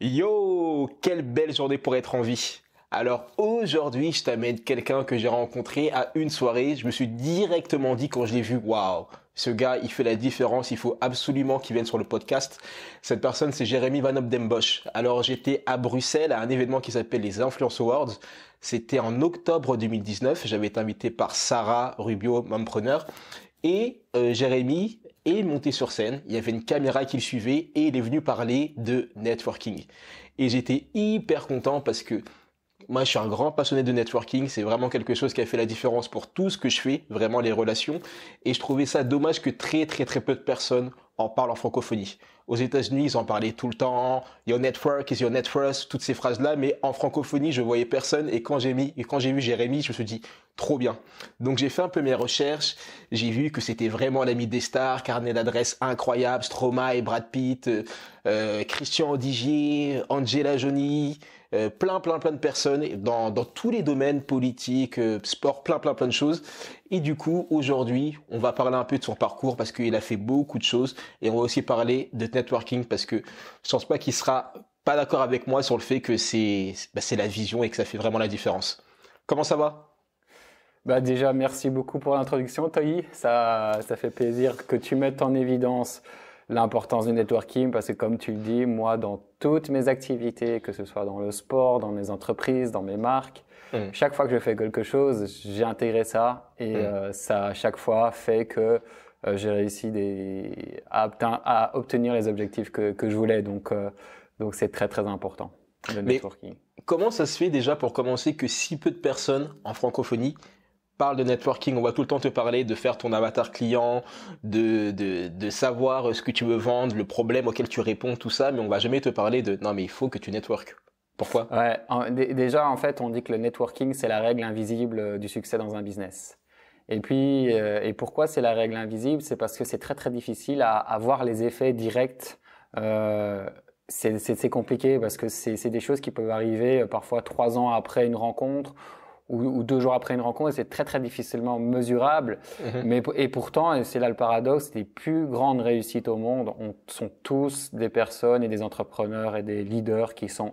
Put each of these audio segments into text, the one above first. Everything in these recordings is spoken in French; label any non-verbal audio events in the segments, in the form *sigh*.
Yo, quelle belle journée pour être en vie. Alors aujourd'hui, je t'amène quelqu'un que j'ai rencontré à une soirée. Je me suis directement dit quand je l'ai vu, waouh, ce gars, il fait la différence. Il faut absolument qu'il vienne sur le podcast. Cette personne, c'est Jérémy Van Opdenbosch. Alors j'étais à Bruxelles à un événement qui s'appelle les Influence Awards. C'était en octobre 2019. J'avais été invité par Sarah Rubio, mompreneur. Et euh, Jérémy et monté sur scène. Il y avait une caméra qui le suivait et il est venu parler de networking. Et j'étais hyper content parce que moi, je suis un grand passionné de networking. C'est vraiment quelque chose qui a fait la différence pour tout ce que je fais, vraiment les relations. Et je trouvais ça dommage que très, très, très peu de personnes on parle en francophonie. Aux États-Unis, ils en parlaient tout le temps. Your network is your net first, toutes ces phrases-là. Mais en francophonie, je voyais personne. Et quand j'ai mis, quand j'ai vu Jérémy, je me suis dit, trop bien. Donc j'ai fait un peu mes recherches. J'ai vu que c'était vraiment l'ami des stars, carnet d'adresses incroyable, Stromae, Brad Pitt, euh, euh, Christian Odigier, Angela Johnny. Euh, plein, plein, plein de personnes dans, dans tous les domaines politiques, euh, sport, plein, plein, plein de choses. Et du coup, aujourd'hui, on va parler un peu de son parcours parce qu'il a fait beaucoup de choses et on va aussi parler de networking parce que je pense pas qu'il sera pas d'accord avec moi sur le fait que c'est bah, la vision et que ça fait vraiment la différence. Comment ça va bah déjà, merci beaucoup pour l'introduction, Toi Ça, ça fait plaisir que tu mettes en évidence l'importance du networking, parce que comme tu le dis, moi, dans toutes mes activités, que ce soit dans le sport, dans mes entreprises, dans mes marques, mm. chaque fois que je fais quelque chose, j'ai intégré ça et mm. euh, ça, à chaque fois, fait que euh, j'ai réussi des... à, obtenir les objectifs que, je voulais. Donc, euh, donc c'est très, très important, le Comment ça se fait déjà pour commencer que si peu de personnes en francophonie parle de networking, on va tout le temps te parler de faire ton avatar client, de, savoir euh, ce que tu veux vendre, le problème auquel tu réponds, tout ça, mais on va jamais te parler de non mais il faut que tu network. Pourquoi déjà en fait on dit que le networking c'est la règle invisible euh, du succès dans un business. Et puis euh, et pourquoi c'est la règle invisible C'est parce que c'est très très difficile à, voir les effets directs. c'est compliqué parce que c'est des choses qui peuvent arriver parfois trois ans après une rencontre ou, deux jours après une rencontre, c'est très très difficilement mesurable. Mhm. Mais et pourtant, et c'est là le paradoxe, les plus grandes réussites au monde sont tous des personnes et des entrepreneurs et des leaders qui sont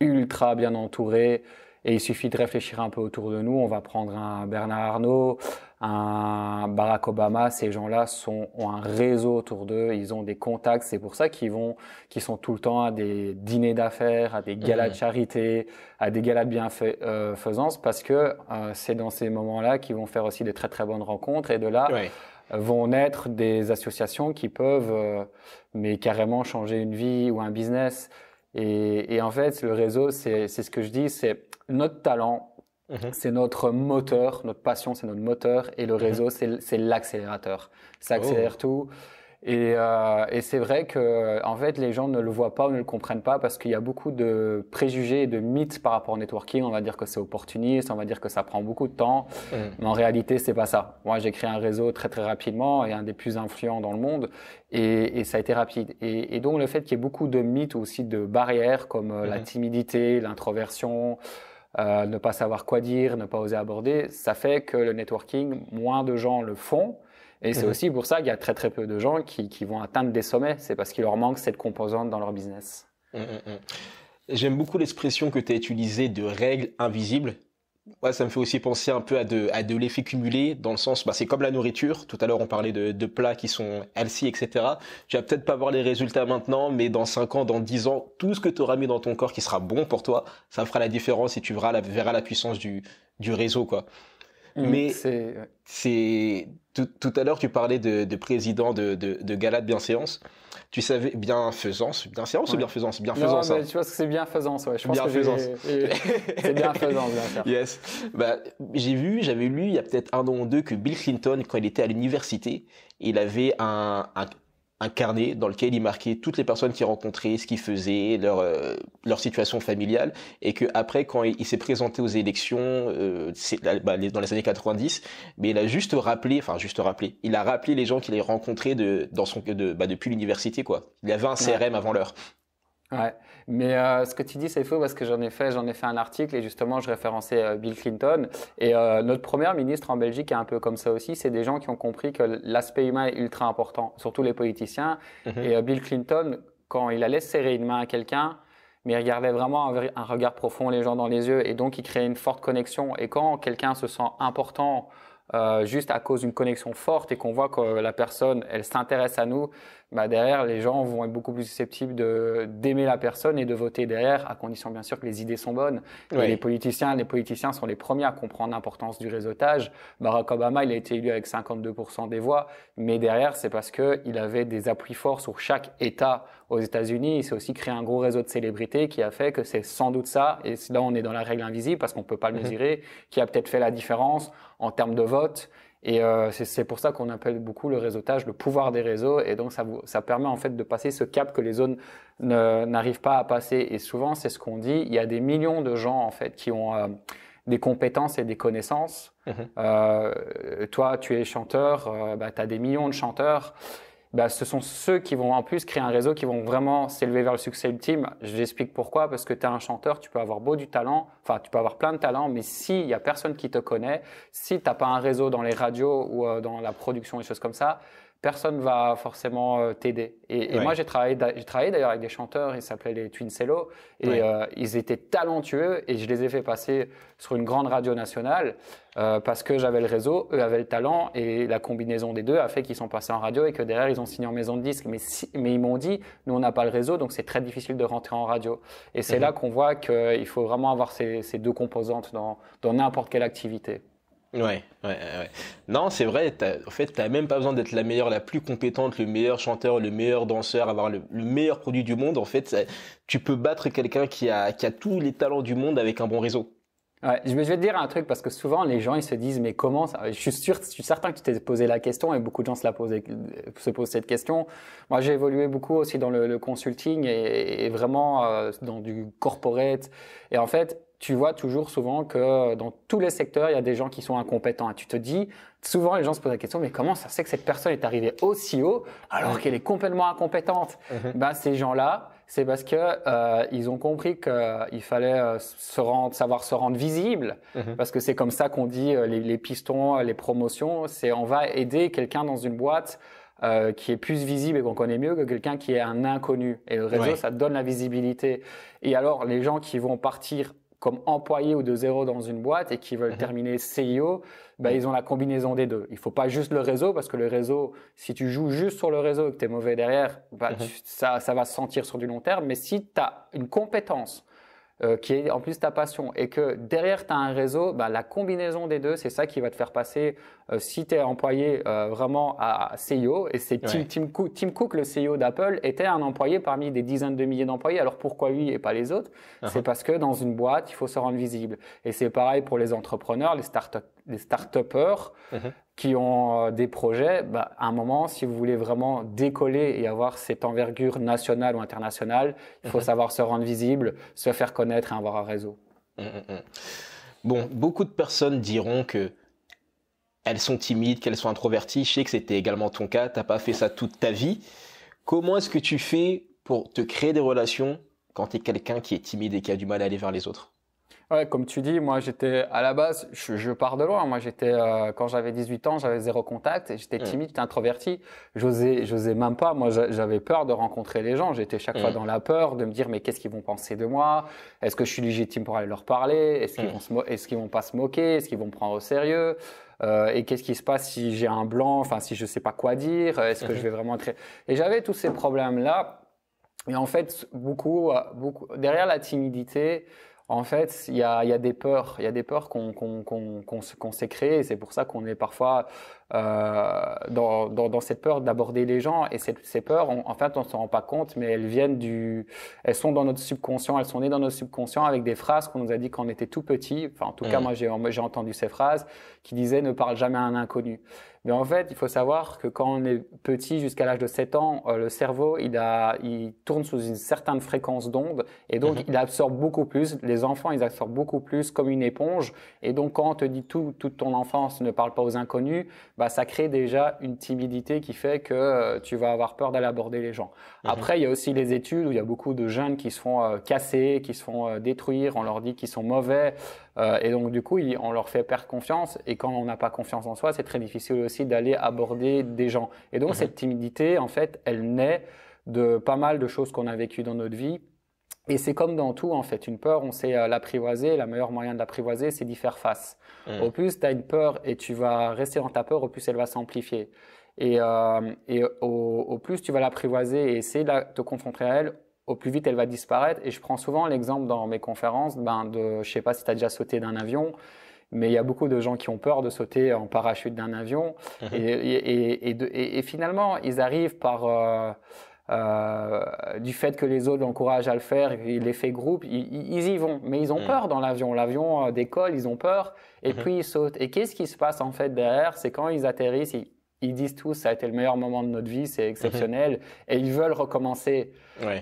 ultra bien entourés, et il suffit de réfléchir un peu autour de nous. On va prendre un Bernard Arnault, un Barack Obama. Ces gens-là ont un réseau autour d'eux. Ils ont des contacts. C'est pour ça qu'ils vont, qu'ils sont tout le temps à des dîners d'affaires, à des mmh. galas de charité, à des galas de bienfaisance, euh, parce que euh, c'est dans ces moments-là qu'ils vont faire aussi des très très bonnes rencontres. Et de là. vont naître des associations qui peuvent, euh, mais carrément changer une vie ou un business. Et, et en fait, le réseau, c'est ce que je dis, c'est notre talent, mhm. c'est notre moteur, notre passion, c'est notre moteur, et le mhm. réseau, c'est l'accélérateur. Ça accélère oh. tout. Euh, et, c'est vrai que en fait, les gens ne le voient pas ou ne le comprennent pas parce qu'il y a beaucoup de préjugés et de mythes par rapport au networking. On va dire que c'est opportuniste, on va dire que ça prend beaucoup de temps, mhm. mais en réalité, c'est pas ça. Moi, j'ai créé un réseau très très rapidement et un des plus influents dans le monde, et, ça a été rapide. Et, donc, le fait qu'il y ait beaucoup de mythes ou aussi de barrières comme euh, la timidité, l'introversion. Euh, ne pas savoir quoi dire, ne pas oser aborder, ça fait que le networking, moins de gens le font. Et c'est mhm. aussi pour ça qu'il y a très très peu de gens qui, qui vont atteindre des sommets. C'est parce qu'il leur manque cette composante dans leur business. Mm, mm, mm. J'aime beaucoup l'expression que tu as utilisée de règles invisibles. Ouais, ça me fait aussi penser un peu à de, à de l'effet cumulé, dans le sens, bah, c'est comme la nourriture. Tout à l'heure, on parlait de, de plats qui sont healthy, etc. Tu vas peut-être pas voir les résultats maintenant, mais dans 5 ans, dans 10 ans, tout ce que tu auras mis dans ton corps qui sera bon pour toi, ça fera la différence et tu verras la, verras la puissance du, du réseau, quoi. Mm. Mais c'est tout, à l'heure tu parlais de, président de, de, de gala de bienséance. Tu savais bienfaisance, bienséance ou bienfaisance, bienfaisance. Non, mais hein. tu vois que c'est bienfaisance, ouais. Je pense bienfaisance. *laughs* c'est bienfaisance, bien sûr. Yes. Bah, j'ai vu, j'avais lu il y a peut-être un an ou deux que Bill Clinton, quand il était à l'université, il avait un un carnet dans lequel il marquait toutes les personnes qu'il rencontrait, ce qu'ils faisait leur, euh, leur situation familiale, et que après, quand il, s'est présenté aux élections, euh, bah, dans les années 90, mais il a juste rappelé, enfin juste rappelé, il a rappelé les gens qu'il avait rencontrés de, dans son, de, bah, depuis l'université, quoi. Il avait un CRM avant l'heure. Ouais, mais euh, ce que tu dis c'est faux parce que j'en ai fait, j'en ai fait un article et justement je référençais euh, Bill Clinton et euh, notre première ministre en Belgique est un peu comme ça aussi, c'est des gens qui ont compris que l'aspect humain est ultra important, surtout les politiciens. Mhm. Et Bill Clinton, quand il allait serrer une main à quelqu'un, mais il regardait vraiment un regard profond les gens dans les yeux et donc il créait une forte connexion. Et quand quelqu'un se sent important euh, juste à cause d'une connexion forte et qu'on voit que la personne, elle s'intéresse à nous, bah derrière, les gens vont être beaucoup plus susceptibles de, d'aimer la personne et de voter derrière, à condition bien sûr que les idées sont bonnes. les politiciens, les politiciens sont les premiers à comprendre l'importance du réseautage. Barack Obama, il a été élu avec 52% des voix, mais derrière, c'est parce que il avait des appuis forts sur chaque État aux États-Unis. Il s'est aussi créé un gros réseau de célébrités qui a fait que c'est sans doute ça, et là on est dans la règle invisible parce qu'on ne peut pas le mm-hmm. mesurer, qui a peut-être fait la différence en termes de vote. Et euh, c'est pour ça qu'on appelle beaucoup le réseautage le pouvoir des réseaux. Et donc, ça, vous, ça permet en fait de passer ce cap que les zones n'arrivent pas à passer. Et souvent, c'est ce qu'on dit, il y a des millions de gens en fait qui ont euh, des compétences et des connaissances. Mmh euh, toi, tu es chanteur, bah, tu as des millions de chanteurs. Bah, ce sont ceux qui vont en plus créer un réseau qui vont vraiment s'élever vers le succès ultime. Je pourquoi, parce que tu es un chanteur, tu peux avoir beau du talent, enfin tu peux avoir plein de talent, mais s'il y a personne qui te connaît, si t'as pas un réseau dans les radios ou euh, dans la production et choses comme ça, personne va forcément euh, t'aider. Et, moi, j'ai travaillé, j'ai travaillé d'ailleurs avec des chanteurs, ils s'appelaient les Twin et euh, ils étaient talentueux, et je les ai fait passer sur une grande radio nationale, euh, parce que j'avais le réseau, eux avaient le talent, et la combinaison des deux a fait qu'ils sont passés en radio, et que derrière, ils ont signé en maison de disque. Mais, ils m'ont dit, nous, on n'a pas le réseau, donc c'est très difficile de rentrer en radio. Et c'est mhm. là qu'on voit qu'il faut vraiment avoir ces, deux composantes dans n'importe quelle activité. Ouais, ouais, ouais. Non, c'est vrai, en fait, t'as même pas besoin d'être la meilleure, la plus compétente, le meilleur chanteur, le meilleur danseur, avoir le, meilleur produit du monde. En fait, tu peux battre quelqu'un qui a, qui a tous les talents du monde avec un bon réseau. Ouais, je vais te dire un truc parce que souvent les gens ils se disent mais comment Je suis sûr, je suis certain que tu t'es posé la question et beaucoup de gens se la posent, se posent cette question. Moi j'ai évolué beaucoup aussi dans le, consulting et, vraiment euh, dans du corporate et en fait tu vois toujours souvent que euh, dans tous les secteurs, il y a des gens qui sont incompétents. tu te dis, souvent les gens se posent la question, mais comment ça c'est que cette personne est arrivée aussi haut alors qu'elle est complètement incompétente ben, Ces gens-là, c'est parce que euh, ils ont compris qu'il euh, fallait euh, se rendre, savoir se rendre visible, mm-hmm. parce que c'est comme ça qu'on dit les, pistons, les promotions, c'est on va aider quelqu'un dans une boîte. qui est plus visible et qu'on connaît mieux que quelqu'un qui est un inconnu. Et le réseau, ça donne la visibilité. Et alors, les gens qui vont partir comme employé ou de zéro dans une boîte et qui veulent mhm. terminer CIO, bah, mhm. ils ont la combinaison des deux. Il faut pas juste le réseau parce que le réseau, si tu joues juste sur le réseau et que tu es mauvais derrière, bah, mhm. ça, ça va se sentir sur du long terme. Mais si tu as une compétence euh, qui est en plus ta passion, et que derrière, tu as un réseau, bah, la combinaison des deux, c'est ça qui va te faire passer, euh, si tu es employé euh, vraiment à CEO, et c'est Tim, Cook, Tim, Cook, le CEO d'Apple, était un employé parmi des dizaines de milliers d'employés. Alors pourquoi lui et pas les autres uh-huh. C'est parce que dans une boîte, il faut se rendre visible. Et c'est pareil pour les entrepreneurs, les start-upers. Les uh-huh qui ont euh, des projets, bah, à un moment, si vous voulez vraiment décoller et avoir cette envergure nationale ou internationale, il faut mhm. savoir se rendre visible, se faire connaître et avoir un réseau. Mm, mm, mm. Bon, beaucoup de personnes diront que elles sont timides, qu'elles sont introverties. Je sais que c'était également ton cas, tu n'as pas fait ça toute ta vie. Comment est-ce que tu fais pour te créer des relations quand tu es quelqu'un qui est timide et qui a du mal à aller vers les autres comme tu dis, moi j'étais à la base, je, pars de loin. Moi j'étais euh, quand j'avais 18 ans, j'avais zéro contact, et j'étais mm. timide, j'étais introverti. J'osais, j'osais même pas. Moi j'avais peur de rencontrer les gens. J'étais chaque fois mm. dans la peur de me dire mais qu'est-ce qu'ils vont penser de moi Est-ce que je suis légitime pour aller leur parler Est-ce qu'ils mm. vont pas se moquer Est-ce qu'ils vont me prendre au sérieux euh, et qu'est-ce qui se passe si j'ai un blanc, enfin si je sais pas quoi dire, est-ce que je mm-hmm. vais vraiment être... Et j'avais tous ces problèmes-là, et en fait, beaucoup, euh, beaucoup derrière la timidité, en fait, il y a, des peurs, il y a des peurs qu'on s'est créées. C'est pour ça qu'on est parfois euh, dans, cette peur d'aborder les gens. Et cette, ces peurs, en fait, on ne s'en rend pas compte, mais elles viennent du. Elles sont dans notre subconscient, elles sont nées dans notre subconscient avec des phrases qu'on nous a dit quand on était tout petit. Enfin, en tout cas, mm. moi, j'ai entendu ces phrases qui disaient ne parle jamais à un inconnu. Mais en fait, il faut savoir que quand on est petit, jusqu'à l'âge de 7 ans, euh, le cerveau, il, a, il tourne sous une certaine fréquence d'onde et donc mm-hmm. il absorbe beaucoup plus. Les enfants, ils absorbent beaucoup plus comme une éponge. Et donc, quand on te dit tout, toute ton enfance, ne parle pas aux inconnus, bah, ça crée déjà une timidité qui fait que euh, tu vas avoir peur d'aller aborder les gens. Mhm. Après, il y a aussi les études où il y a beaucoup de jeunes qui se font euh, casser, qui se font euh, détruire, on leur dit qu'ils sont mauvais, et donc du coup, on leur fait perdre confiance, et quand on n'a pas confiance en soi, c'est très difficile aussi d'aller aborder des gens. Et donc, mhm. cette timidité, en fait, elle naît de pas mal de choses qu'on a vécues dans notre vie, et c'est comme dans tout, en fait. Une peur, on sait euh, l'apprivoiser. La meilleure moyen de l'apprivoiser, c'est d'y faire face. Mm. Au plus, tu as une peur et tu vas rester dans ta peur, au plus, elle va s'amplifier. Et, euh, au, plus, tu vas l'apprivoiser et essayer de te confronter à elle, au plus vite, elle va disparaître. Et je prends souvent l'exemple dans mes conférences ben, de, je sais pas si tu as déjà sauté d'un avion, mais il y a beaucoup de gens qui ont peur de sauter en parachute d'un avion. Mm-hmm. Et, finalement, ils arrivent par... Euh, euh, du fait que les autres l'encouragent à le faire, l'effet groupe, ils, y vont. Mais ils ont hmm. peur dans l'avion. L'avion euh, décolle, ils ont peur, et mhm. puis ils sautent. Et qu'est-ce qui se passe en fait derrière C'est quand ils atterrissent, ils, disent tous, ça a été le meilleur moment de notre vie, c'est mhm. exceptionnel, et ils veulent recommencer.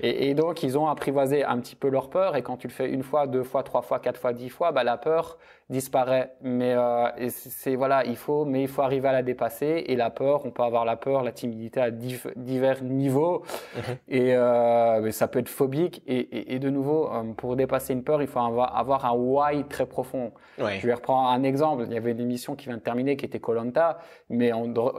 Et, et, donc, ils ont apprivoisé un petit peu leur peur, et quand tu le fais une fois, deux fois, trois fois, quatre fois, dix fois, bah, la peur, disparaît. Mais euh, c'est voilà, il faut, mais il faut arriver à la dépasser. Et la peur, on peut avoir la peur, la timidité à divers niveaux. Mhm. Et euh, ça peut être phobique. Et, de nouveau, euh, pour dépasser une peur, il faut avoir un why très profond. Je vais reprendre un exemple. Il y avait une émission qui vient de terminer qui était Colanta, mais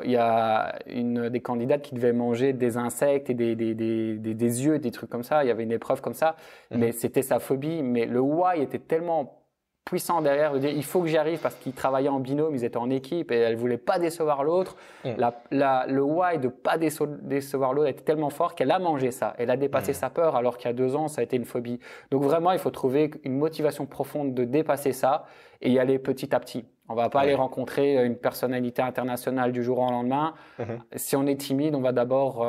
il y a une des candidates qui devait manger des insectes et des, des, yeux, des trucs comme ça. Il y avait une épreuve comme ça, mhm. mais c'était sa phobie. Mais le why était tellement puissant derrière il faut que j'arrive parce qu'ils travaillaient en binôme, ils étaient en équipe et elle voulait pas décevoir l'autre. Mm. le why de pas décevoir l'autre était tellement fort qu'elle a mangé ça. Elle a dépassé mm. sa peur alors qu'il y a deux ans ça a été une phobie. Donc vraiment il faut trouver une motivation profonde de dépasser ça et y aller petit à petit. On va pas aller rencontrer euh, une personnalité internationale du jour au lendemain. Mm-hmm. Si on est timide, on va d'abord euh,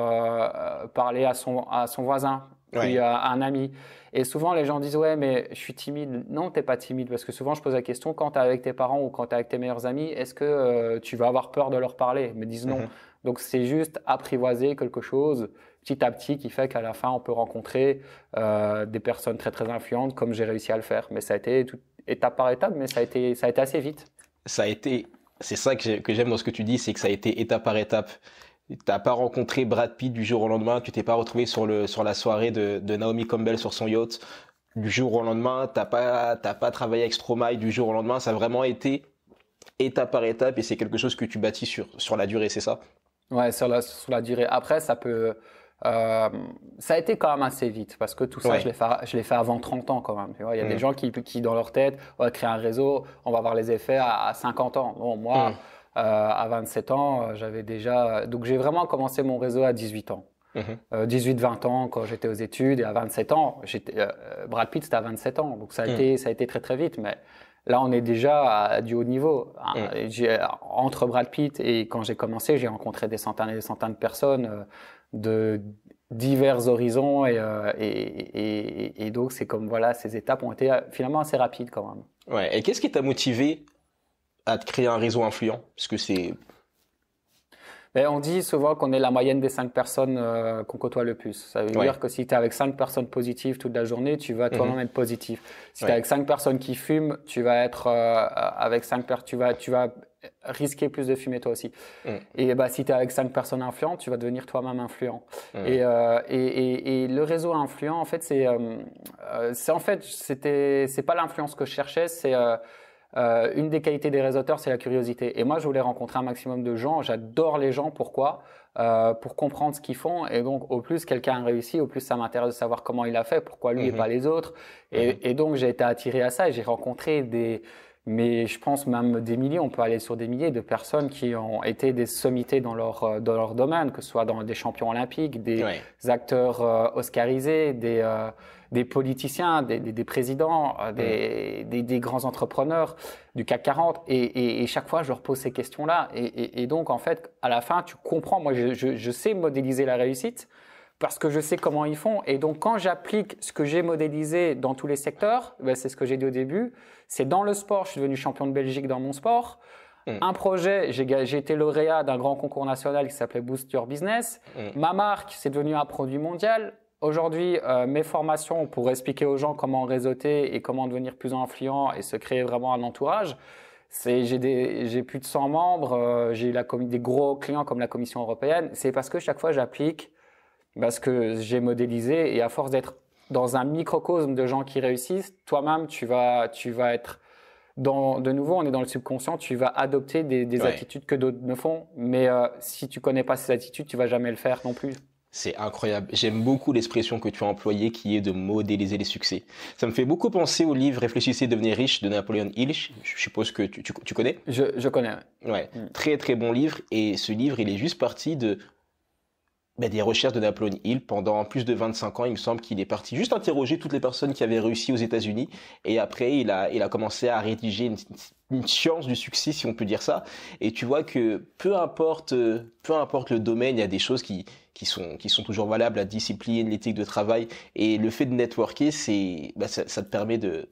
euh, parler à son, à son voisin, puis euh, un ami. Et souvent, les gens disent Ouais, mais je suis timide. Non, t'es pas timide, parce que souvent, je pose la question quand tu es avec tes parents ou quand tu es avec tes meilleurs amis, est-ce que euh, tu vas avoir peur de leur parler Ils me disent non. Mhm. Donc, c'est juste apprivoiser quelque chose petit à petit qui fait qu'à la fin, on peut rencontrer euh, des personnes très, très influentes, comme j'ai réussi à le faire. Mais ça a été étape par étape, mais ça a été, ça a été assez vite. Ça a été. C'est ça que j'aime dans ce que tu dis, c'est que ça a été étape par étape tu t'as pas rencontré Brad Pitt du jour au lendemain, tu t'es pas retrouvé sur le sur la soirée de, Naomi Campbell sur son yacht du jour au lendemain, t'as pas pas travaillé avec Stromae du jour au lendemain, ça a vraiment été étape par étape et c'est quelque chose que tu bâtis sur sur la durée, c'est ça Ouais, sur la sur la durée. Après, ça peut euh, ça a été quand même assez vite parce que tout ça, je l'ai fait, avant 30 ans quand même. il y a des mm. gens qui, qui, dans leur tête, ouais, créer un réseau, on va voir les effets à, 50 ans. Bon, moi, mm. Euh, à 27 ans, euh, j'avais déjà. Donc j'ai vraiment commencé mon réseau à 18 ans. 18-20 mhm. euh, ans quand j'étais aux études et à 27 ans, Brad Pitt c'était à 27 ans, donc ça a, mhm. été, ça a été très très vite, mais là on est déjà à, du haut niveau. Hein, mhm. entre Brad Pitt et quand j'ai commencé, j'ai rencontré des centaines et des centaines de personnes de divers horizons et, et, donc c'est comme voilà, ces étapes ont été finalement assez rapides quand même. Ouais. Et qu'est-ce qui t'a motivé à te créer un réseau influent Puisque c'est. Ben, on dit souvent qu'on est la moyenne des cinq personnes euh, qu'on côtoie le plus. Ça veut dire que si tu es avec cinq personnes positives toute la journée, tu vas mhm. toi-même être positif. Si tu es avec cinq personnes qui fument, tu vas être euh, avec cinq personnes, tu vas, tu vas risquer plus de fumer toi aussi. Mm. Et bah, si tu es avec cinq personnes influentes, tu vas devenir toi-même influent. Mm. Et, euh, et, et, et, le réseau influent, en fait, c'est, c'est en fait, c'était, c'est pas l'influence que je cherchais, c'est euh, une des qualités des réseauteurs, c'est la curiosité. Et moi, je voulais rencontrer un maximum de gens. J'adore les gens. Pourquoi euh, Pour comprendre ce qu'ils font. Et donc, au plus quelqu'un réussi, au plus ça m'intéresse de savoir comment il a fait, pourquoi lui et mhm. pas les autres. Mhm. Et, donc, j'ai été attiré à ça et j'ai rencontré des, mais je pense même des milliers. On peut aller sur des milliers de personnes qui ont été des sommités dans leur euh, dans leur domaine, que ce soit dans des champions olympiques, des acteurs oscarisés, des des politiciens, des, des, présidents, euh, des, des, grands entrepreneurs du CAC 40. Et, et, chaque fois, je leur pose ces questions-là. Et, et, donc, en fait, à la fin, tu comprends. Moi, je, je, je sais modéliser la réussite parce que je sais comment ils font. Et donc, quand j'applique ce que j'ai modélisé dans tous les secteurs, ben c'est ce que j'ai dit au début, c'est dans le sport, je suis devenu champion de Belgique dans mon sport. Mm. Un projet, j'ai été lauréat d'un grand concours national qui s'appelait Boost Your Business. Mm. Ma marque, c'est devenu un produit mondial. Aujourd'hui, euh, mes formations pour expliquer aux gens comment réseauter et comment devenir plus influent et se créer vraiment un entourage. j'ai, plus de 100 membres, euh, j'ai la, des gros clients comme la Commission européenne. C'est parce que chaque fois j'applique ce que j'ai modélisé et à force d'être dans un microcosme de gens qui réussissent, toi-même tu vas, tu vas être de nouveau, on est dans le subconscient, tu vas adopter des, attitudes que d'autres ne font. Mais euh, si tu connais pas ces attitudes, tu vas jamais le faire non plus. C'est incroyable. J'aime beaucoup l'expression que tu as employée qui est de modéliser les succès. Ça me fait beaucoup penser au livre Réfléchissez, devenez riche de Napoléon Hill. Je suppose que tu, connais je, connais. Ouais. Mm. Très très bon livre. Et ce livre, il est juste parti de bah, des recherches de Napoleon Hill pendant plus de 25 ans. Il me semble qu'il est parti juste interroger toutes les personnes qui avaient réussi aux États-Unis. Et après, il a, il a commencé à rédiger une, science du succès, si on peut dire ça. Et tu vois que peu importe, euh, peu importe le domaine, il y a des choses qui, qui sont, qui sont toujours valables, la discipline, l'éthique de travail. Et le fait de networker, c'est, bah, ça, te permet de,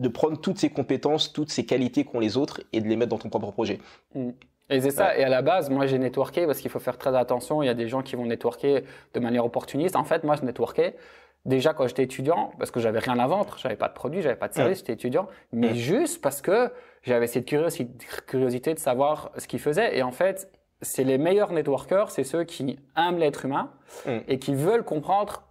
de prendre toutes ces compétences, toutes ces qualités qu'ont les autres et de les mettre dans ton propre projet. Mm. Et c'est ça. Et à la base, moi, j'ai networké parce qu'il faut faire très attention. Il y a des gens qui vont networker de manière opportuniste. En fait, moi, je networkais déjà quand j'étais étudiant parce que j'avais rien à vendre. J'avais pas de produit, j'avais pas de service, j'étais étudiant. Mais juste parce que j'avais cette curiosité de savoir ce qu'ils faisaient. Et en fait, c'est les meilleurs networkers, c'est ceux qui aiment l'être humain mm. et qui veulent comprendre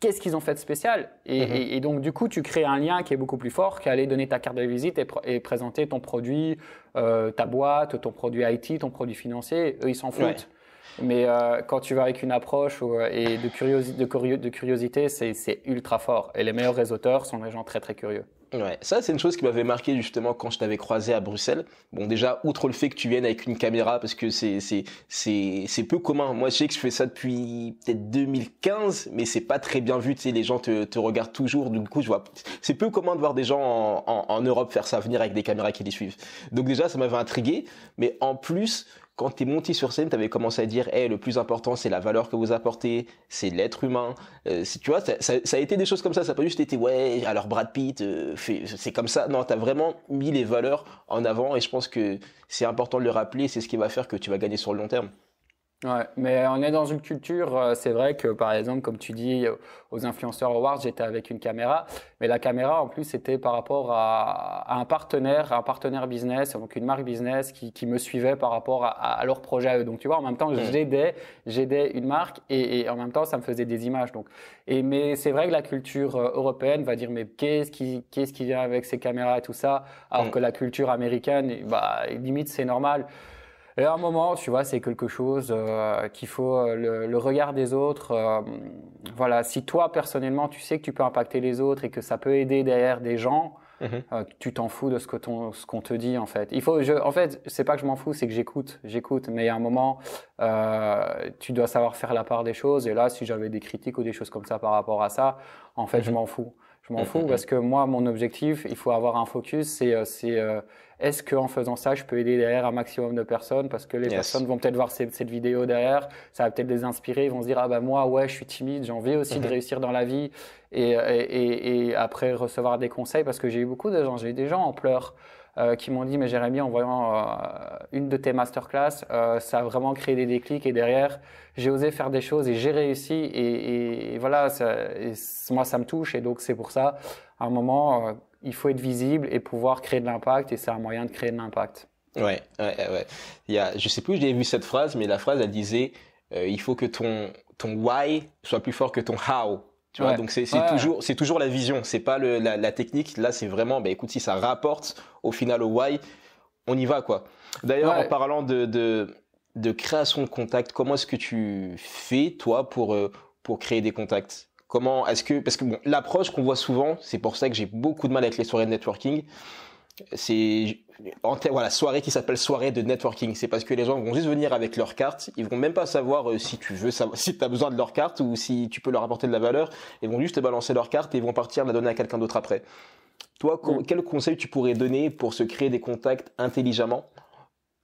qu'est-ce qu'ils ont fait de spécial. Mm-hmm. Et, donc, du coup, tu crées un lien qui est beaucoup plus fort qu'aller donner ta carte de visite et, présenter ton produit, euh, ta boîte, ton produit IT, ton produit financier. Eux, ils s'en foutent. Mais euh, quand tu vas avec une approche euh, et de, de, de curiosité, c'est ultra fort. Et les meilleurs réseauteurs sont des gens très, très curieux. Ouais, ça c'est une chose qui m'avait marqué justement quand je t'avais croisé à Bruxelles. Bon déjà, outre le fait que tu viennes avec une caméra, parce que c'est c'est peu commun. Moi je sais que je fais ça depuis peut-être 2015, mais c'est pas très bien vu. Tu sais, les gens te, regardent toujours. Du coup, je vois, c'est peu commun de voir des gens en, en Europe faire ça, venir avec des caméras qui les suivent. Donc déjà, ça m'avait intrigué, mais en plus, quand tu es monté sur scène, tu avais commencé à dire, "Eh, le plus important, c'est la valeur que vous apportez, c'est l'être humain. Euh, tu vois, ça, ça, a été des choses comme ça. Ça n'a pas juste été, ouais, alors Brad Pitt, euh, c'est comme ça. Non, tu as vraiment mis les valeurs en avant et je pense que c'est important de le rappeler. C'est ce qui va faire que tu vas gagner sur le long terme. Ouais, mais on est dans une culture, euh, c'est vrai que par exemple, comme tu dis, aux influenceurs awards, j'étais avec une caméra, mais la caméra en plus c'était par rapport à, un partenaire, un partenaire business, donc une marque business qui, me suivait par rapport à, leur projet Donc tu vois, en même temps, mm. j'aidais, une marque et, en même temps, ça me faisait des images. Donc, et mais c'est vrai que la culture euh, européenne va dire mais qu'est-ce qui, qu'est-ce vient avec ces caméras et tout ça, alors mm. que la culture américaine, bah limite c'est normal. Et à un moment, tu vois, c'est quelque chose euh, qu'il faut euh, le, regard des autres. Euh, voilà, si toi personnellement, tu sais que tu peux impacter les autres et que ça peut aider derrière des gens, mhm. tu t'en fous de ce que ton, ce qu'on te dit en fait. Il faut, en fait, c'est pas que je m'en fous, c'est que j'écoute, j'écoute. Mais à un moment, tu dois savoir faire la part des choses. Et là, si j'avais des critiques ou des choses comme ça par rapport à ça, en fait, je mhm. m'en fous. Je m'en mhm, fous parce que moi, mon objectif, il faut avoir un focus, c'est est-ce qu'en faisant ça, je peux aider derrière un maximum de personnes parce que les personnes vont peut-être voir cette, vidéo derrière, ça va peut-être les inspirer, ils vont se dire ah ben moi ouais je suis timide, j'ai envie aussi de mhm. réussir dans la vie et, après recevoir des conseils parce que j'ai eu beaucoup de gens, j'ai eu des gens en pleurs. Euh, qui m'ont dit mais Jérémy en voyant euh, une de tes masterclass euh, ça a vraiment créé des déclics et derrière j'ai osé faire des choses et j'ai réussi et, voilà ça, moi ça me touche et donc c'est pour ça à un moment il faut être visible et pouvoir créer de l'impact, et c'est un moyen de créer de l'impact. Ouais, ouais, ouais. Il y je sais plus où j'ai vu cette phrase, mais la phrase, elle disait, euh, il faut que ton, ton why soit plus fort que ton how. Tu vois, donc c'est toujours c'est toujours la vision, c'est pas la, technique. Là, c'est vraiment, ben écoute, si ça rapporte au final au why, on y va quoi. D'ailleurs, en parlant de, de, création de contacts, comment est-ce que tu fais toi pour euh, pour créer des contacts Comment est-ce que parce que l'approche qu'on voit souvent, c'est pour ça que j'ai beaucoup de mal avec les soirées de networking. C'est voilà soirée qui s'appelle soirée de networking. C'est parce que les gens vont juste venir avec leurs cartes ils vont même pas savoir euh, si tu veux savoir, *laughs* si as besoin de leur carte ou si tu peux leur apporter de la valeur. Ils vont juste balancer leur carte et vont partir la donner à quelqu'un d'autre après. Toi, mm. quel conseil tu pourrais donner pour se créer des contacts intelligemment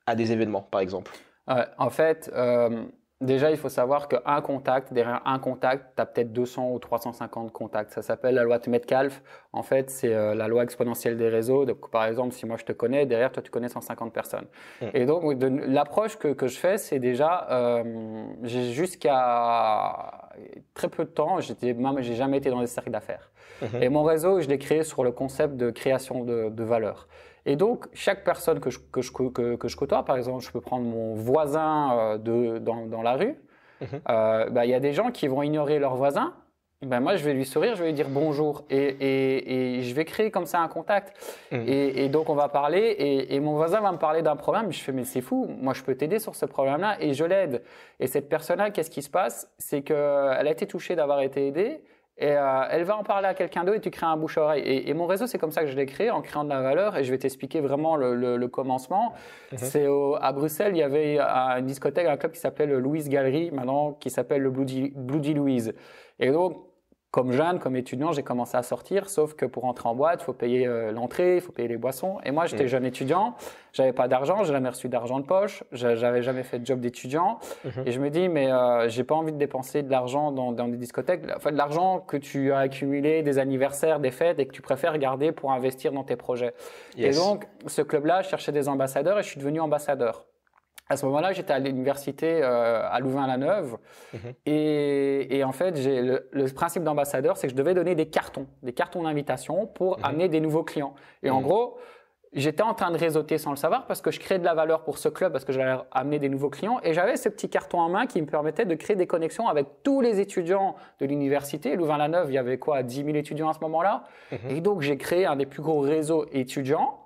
à des événements, par exemple euh, En fait. Euh, Déjà, il faut savoir qu'un contact, derrière un contact, tu as peut-être 200 ou 350 contacts. Ça s'appelle la loi de Metcalf. En fait, c'est euh, la loi exponentielle des réseaux. Donc, par exemple, si moi je te connais, derrière toi, tu connais 150 personnes. Hmm. Et donc, l'approche que, je fais, c'est déjà, euh, jusqu'à très peu de temps, j'ai jamais été dans des cercles d'affaires. Et mon réseau, je l'ai créé sur le concept de création de, valeur. Et donc, chaque personne que je, que, je, que, je, côtoie, par exemple, je peux prendre mon voisin euh, de, dans, dans, la rue, mhm. euh, bah, il y a des gens qui vont ignorer leur voisin. Ben moi, je vais lui sourire, je vais lui dire bonjour et, et, je vais créer comme ça un contact. Mhm. Et, et, donc, on va parler et, mon voisin va me parler d'un problème. Je fais, mais c'est fou, moi, je peux t'aider sur ce problème-là et je l'aide. Et cette personne-là, qu'est-ce qui se passe C'est qu'elle a été touchée d'avoir été aidée et euh, elle va en parler à quelqu'un d'autre et tu crées un bouche-oreille. Et, mon réseau, c'est comme ça que je l'ai créé, en créant de la valeur, et je vais t'expliquer vraiment le, commencement. Mhm. C'est à Bruxelles, il y avait euh, une discothèque, un club qui s'appelle Louise Gallery, maintenant qui s'appelle le Bloody, Bloody Louise. Et donc, comme jeune, comme étudiant, j'ai commencé à sortir, sauf que pour entrer en boîte, il faut payer euh, l'entrée, il faut payer les boissons. Et moi, j'étais mm. jeune étudiant, j'avais pas d'argent, j'ai jamais reçu d'argent de poche, j'avais jamais fait de job d'étudiant. Mm-hmm. Et je me dis, mais euh, j'ai pas envie de dépenser de l'argent dans, des discothèques, enfin de l'argent que tu as accumulé des anniversaires, des fêtes, et que tu préfères garder pour investir dans tes projets. Et donc, ce club-là je cherchais des ambassadeurs, et je suis devenu ambassadeur à ce moment-là, j'étais à l'université euh, à Louvain-la-Neuve. Mhm. Et, en fait, le, le, principe d'ambassadeur, c'est que je devais donner des cartons, des cartons d'invitation pour mhm. amener des nouveaux clients. Et en mhm. gros, j'étais en train de réseauter sans le savoir parce que je créais de la valeur pour ce club, parce que j'allais amener des nouveaux clients. Et j'avais ce petit carton en main qui me permettait de créer des connexions avec tous les étudiants de l'université. Louvain-la-Neuve, il y avait quoi 10 000 étudiants à ce moment-là. Et donc, j'ai créé un des plus gros réseaux étudiants.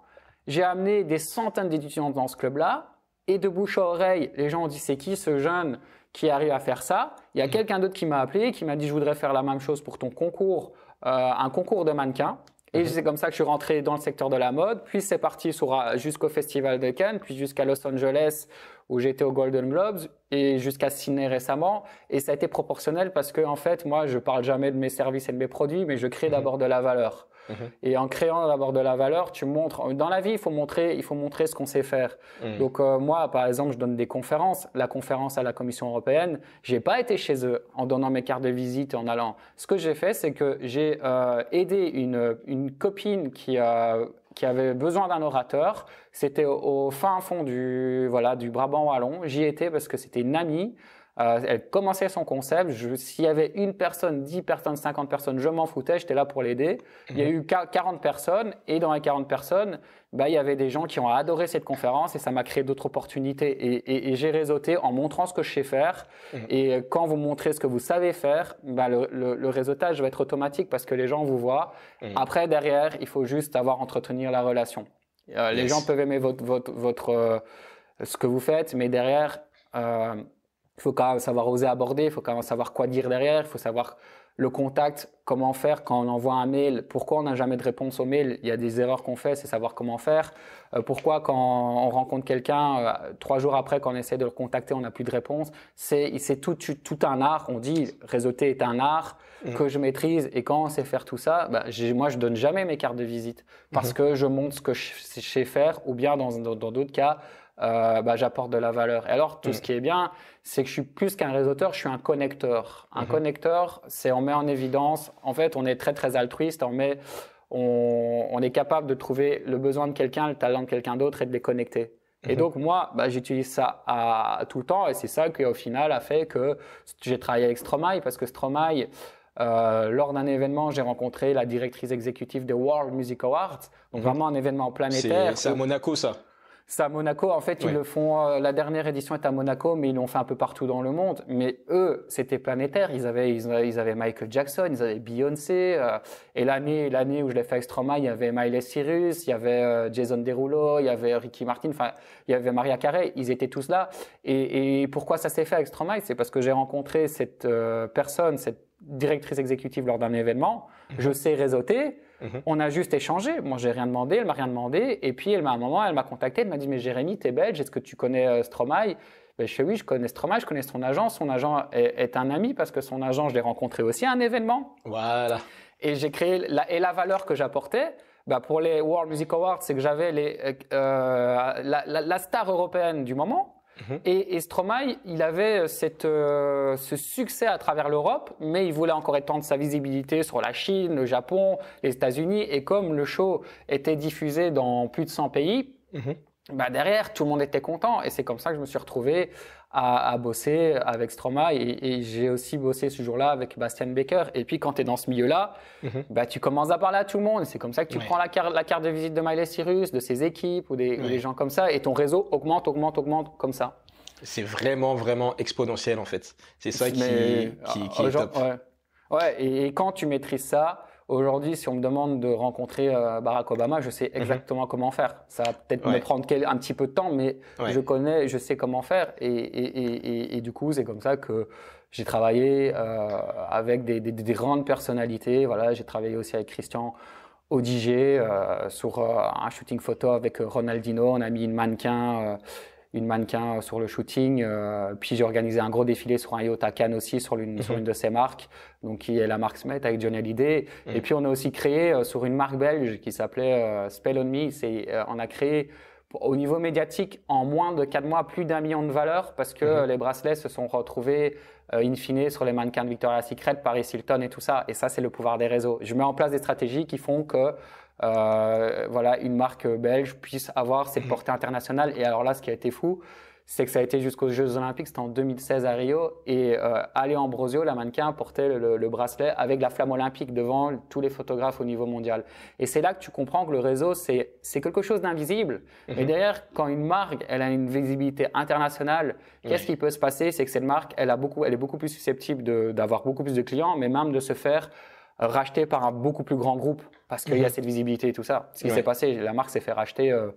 J'ai amené des centaines d'étudiants dans ce club-là et de bouche à oreille, les gens ont dit c'est qui ce jeune qui arrive à faire ça Il y a mm-hmm. quelqu'un d'autre qui m'a appelé, qui m'a dit je voudrais faire la même chose pour ton concours, euh, un concours de mannequin. Et mm-hmm. c'est comme ça que je suis rentré dans le secteur de la mode. Puis c'est parti euh, jusqu'au Festival de Cannes, puis jusqu'à Los Angeles où j'étais au Golden Globes et jusqu'à Sydney récemment. Et ça a été proportionnel parce que en fait, moi, je parle jamais de mes services et de mes produits, mais je crée mm-hmm. d'abord de la valeur. Mhm. Et en créant d'abord de la valeur, tu montres. Dans la vie, il faut montrer, il faut montrer ce qu'on sait faire. Mhm. Donc euh, moi, par exemple, je donne des conférences. La conférence à la Commission européenne, j'ai pas été chez eux en donnant mes cartes de visite en allant. Ce que j'ai fait, c'est que j'ai euh, aidé une, une, copine qui a euh, qui avait besoin d'un orateur. C'était au, au, fin fond du voilà du Brabant wallon. J'y étais parce que c'était une amie euh, elle commençait son concept. S'il y avait une personne, 10 personnes, 50 personnes, je m'en foutais, j'étais là pour l'aider. Il y a mhm. eu 40 personnes et dans les 40 personnes, bah, il y avait des gens qui ont adoré cette conférence et ça m'a créé d'autres opportunités. Et, j'ai réseauté en montrant ce que je sais faire. Mhm. Et euh, quand vous montrez ce que vous savez faire, bah, le, réseautage va être automatique parce que les gens vous voient. Mhm. Après, derrière, il faut juste avoir entretenir la relation. Euh, les gens peuvent aimer votre, votre, votre ce que vous faites, mais derrière, il faut quand même savoir oser aborder, il faut quand même savoir quoi dire derrière, il faut savoir le contact, comment faire quand on envoie un mail, pourquoi on n'a jamais de réponse au mail, il y a des erreurs qu'on fait, c'est savoir comment faire, euh, pourquoi quand on rencontre quelqu'un, euh, trois jours après qu'on essaie de le contacter, on n'a plus de réponse, c'est, c'est tout, tout un art, on dit réseauter est un art mmh. que je maîtrise et quand on sait faire tout ça, bah, moi je donne jamais mes cartes de visite parce mmh. que je montre ce que je sais faire ou bien dans d'autres cas, euh, bah, j'apporte de la valeur. Et alors, tout mm. ce qui est bien, c'est que je suis plus qu'un réseauteur, je suis un connecteur. Un mm-hmm. connecteur, c'est on met en évidence, en fait, on est très, très altruiste, on met, on, est capable de trouver le besoin de quelqu'un, le talent de quelqu'un d'autre et de les connecter. Et mm-hmm. donc moi, bah, j'utilise ça à, tout le temps et c'est ça qui au final a fait que j'ai travaillé avec Stromae parce que Stromae, euh, lors d'un événement, j'ai rencontré la directrice exécutive de World Music Awards, donc mm-hmm. vraiment un événement planétaire. C'est à Monaco ça. C'est à Monaco. En fait, ils le font. Euh, la dernière édition est à Monaco, mais ils l'ont fait un peu partout dans le monde. Mais eux, c'était planétaire. Ils avaient, ils, avaient Michael Jackson, ils avaient Beyoncé. Euh, et l'année, l'année où je l'ai fait Extrema, il y avait Miley Cyrus, il y avait euh, Jason Derulo, il y avait Ricky Martin. Enfin, il y avait Maria Carey. Ils étaient tous là. Et, pourquoi ça s'est fait à Extrema C'est parce que j'ai rencontré cette personne, cette directrice exécutive lors d'un événement. Mm-hmm. Je sais réseauter. Mhm. On a juste échangé. Moi, j'ai rien demandé, elle m'a rien demandé. Et puis, elle un moment, elle m'a contacté, elle m'a dit Mais Jérémy, tu es belge, est-ce que tu connais euh, Stromae ben, je dit « oui, je connais Stromae, je connais son agent. Son agent est, un ami parce que son agent, je l'ai rencontré aussi à un événement. Voilà. Et j'ai la, et la valeur que j'apportais. Ben, pour les World Music Awards, c'est que j'avais euh, la, star européenne du moment. Mhm. Et, et, il avait euh, cette, euh, ce succès à travers l'Europe, mais il voulait encore étendre sa visibilité sur la Chine, le Japon, les États-Unis. Et comme le show était diffusé dans plus de 100 pays, mhm. bah, derrière, tout le monde était content. Et c'est comme ça que je me suis retrouvé à, bosser avec Stroma et, j'ai aussi bossé ce jour-là avec Bastian Baker. Et puis quand tu es dans ce milieu-là, mhm. bah, tu commences à parler à tout le monde. C'est comme ça que tu prends la, carte la, carte de visite de Miley Cyrus, de ses équipes ou des, gens comme ça et ton réseau augmente, augmente, augmente comme ça. C'est vraiment, vraiment exponentiel en fait. C'est ça qui, est euh, top. Ouais, et, quand tu maîtrises ça, Aujourd'hui, si on me demande de rencontrer euh, Barack Obama, je sais mhm. exactement comment faire. Ça va peut-être me prendre un petit peu de temps, mais je connais, je sais comment faire. Et, du coup, c'est comme ça que j'ai travaillé euh, avec des, grandes personnalités. Voilà, j'ai travaillé aussi avec Christian Odiger euh, sur un shooting photo avec Ronaldinho. On a mis une mannequin une mannequin euh, sur le shooting. Euh, puis j'ai organisé un gros défilé sur un yacht à Cannes aussi, sur l'une, mhm. une de ses marques, donc qui est la marque Smet avec Johnny Hallyday. Mhm. Et puis on a aussi créé euh, sur une marque belge qui s'appelait Spell on Me. C'est, on a créé au niveau médiatique, en moins de 4 mois, plus d'un million de valeurs parce que mhm. les bracelets se sont retrouvés in fine sur les mannequins de Victoria's Secret, Paris Hilton et tout ça. Et ça, c'est le pouvoir des réseaux. Je mets en place des stratégies qui font que euh, voilà, une marque belge puisse avoir cette mhm. portée internationale. Et alors là, ce qui a été fou, c'est que ça a été jusqu'aux Jeux Olympiques, c'était en 2016 à Rio, et euh, Ambrosio, la mannequin, portait le, bracelet avec la flamme olympique devant tous les photographes au niveau mondial. Et c'est là que tu comprends que le réseau, c'est quelque chose d'invisible. et mhm. d'ailleurs derrière, quand une marque, elle a une visibilité internationale, qu'est-ce qui peut se passer C'est que cette marque, elle, a beaucoup, elle est beaucoup plus susceptible d'avoir beaucoup plus de clients, mais même de se faire racheter par un beaucoup plus grand groupe parce qu'il y a mhm. cette visibilité et tout ça. Ce qui s'est passé, la marque s'est fait racheter euh,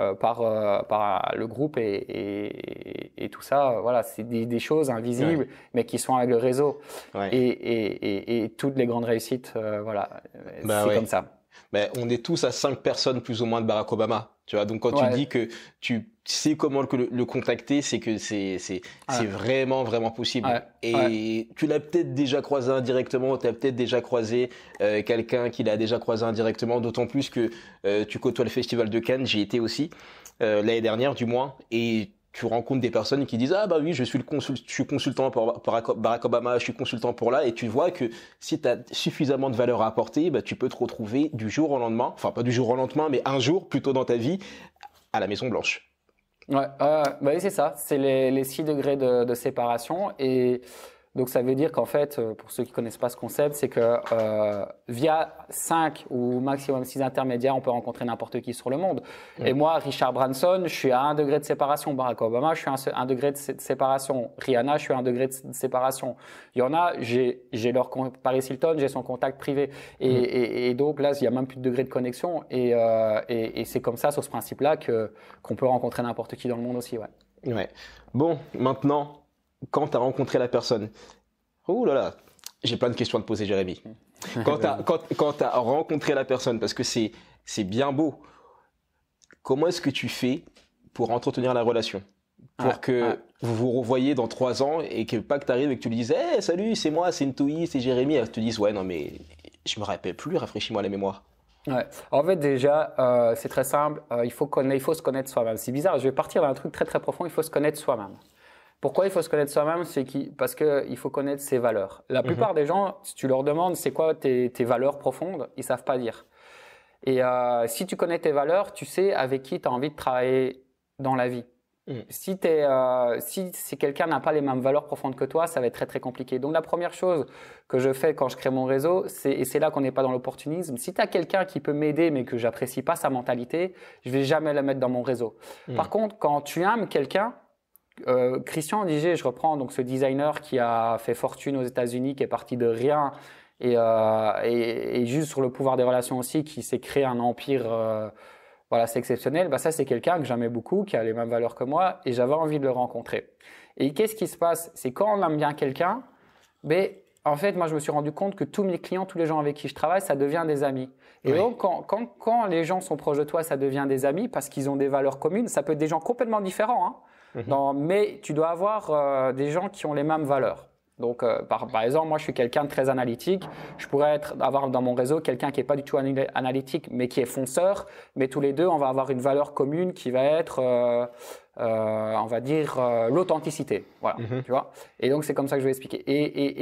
euh, par, euh, par le groupe et, et, tout ça. voilà, c'est des, choses invisibles, mais qui sont avec le réseau. Et, et, toutes les grandes réussites, voilà, bah c'est comme ça. Mais bah, on est tous à cinq personnes plus ou moins de Barack Obama. Tu vois, donc quand tu dis que tu sais comment le, contacter, c'est que c'est c'est vraiment vraiment possible. Et tu l'as peut-être déjà croisé indirectement, tu as peut-être déjà croisé euh, quelqu'un qui l'a déjà croisé indirectement, d'autant plus que euh, tu côtoies le festival de Cannes, j'y étais aussi euh, l'année dernière du moins et tu rencontres des personnes qui disent ah bah oui je suis le suis consultant pour Barack Obama je suis consultant pour là et tu vois que si tu as suffisamment de valeur à apporter bah, tu peux te retrouver du jour au lendemain enfin pas du jour au lendemain mais un jour plutôt dans ta vie à la Maison Blanche ouais bah oui c'est ça c'est les, les 6 degrés de, de séparation et donc ça veut dire qu'en fait, euh, pour ceux qui connaissent pas ce concept, c'est que euh, via 5 ou maximum 6 intermédiaires, on peut rencontrer n'importe qui sur le monde. Et moi, Richard Branson, je suis à un degré de séparation. Barack Obama, je suis à un degré de séparation. Rihanna, je suis à un degré de séparation. Il y en a, j'ai leur Paris Hilton, j'ai son contact privé. Et, mm. et, et, donc là, il y a même plus de degré de connexion. Et, euh, et c'est comme ça, sur ce principe-là, que qu'on peut rencontrer n'importe qui dans le monde aussi. Ouais. ouais. Bon, maintenant quand tu as rencontré la personne. oh là là, j'ai plein de questions à te poser, Jérémy. *laughs* Quand tu as, rencontré la personne, parce que c'est bien beau, comment est-ce que tu fais pour entretenir la relation pour ah, que ah. vous vous revoyez dans trois ans et que pas que arrives et que tu lui dises hey, eh, salut c'est moi c'est Ntoui, c'est Jérémy et te tu dises ouais non mais je me rappelle plus rafraîchis-moi la mémoire Ouais. En fait, déjà, euh, c'est très simple. Euh, il, faut il faut se connaître soi-même. C'est bizarre. Je vais partir d'un truc très très profond. Il faut se connaître soi-même. Pourquoi il faut se connaître soi-même C'est parce qu'il faut connaître ses valeurs. La mhm. plupart des gens, si tu leur demandes c'est quoi tes, valeurs profondes, ils savent pas dire. Et euh, si tu connais tes valeurs, tu sais avec qui tu as envie de travailler dans la vie. Mhm. Si, es, euh, si, c'est quelqu'un n'a pas les mêmes valeurs profondes que toi, ça va être très très compliqué. Donc la première chose que je fais quand je crée mon réseau, c'est, et c'est là qu'on n'est pas dans l'opportunisme, si tu as quelqu'un qui peut m'aider mais que j'apprécie pas sa mentalité, je vais jamais la mettre dans mon réseau. Mhm. Par contre, quand tu aimes quelqu'un, euh, Christian Andiger je reprends donc ce designer qui a fait fortune aux États-Unis, qui est parti de rien et, euh, juste sur le pouvoir des relations aussi, qui s'est créé un empire. Euh, voilà, c'est exceptionnel. Bah ça, c'est quelqu'un que j'aimais beaucoup, qui a les mêmes valeurs que moi, et j'avais envie de le rencontrer. Et qu'est-ce qui se passe C'est quand on aime bien quelqu'un, mais ben, en fait, moi, je me suis rendu compte que tous mes clients, tous les gens avec qui je travaille, ça devient des amis. Et donc, quand, les gens sont proches de toi, ça devient des amis parce qu'ils ont des valeurs communes. Ça peut être des gens complètement différents. Hein. Mhm. mais tu dois avoir euh, des gens qui ont les mêmes valeurs. Donc, euh, par, exemple, moi, je suis quelqu'un de très analytique. Je pourrais être, avoir dans mon réseau quelqu'un qui n'est pas du tout analytique, mais qui est fonceur. Mais tous les deux, on va avoir une valeur commune qui va être, euh, on va dire, l'authenticité. Voilà, mhm. tu vois. Et donc, c'est comme ça que je vais expliquer.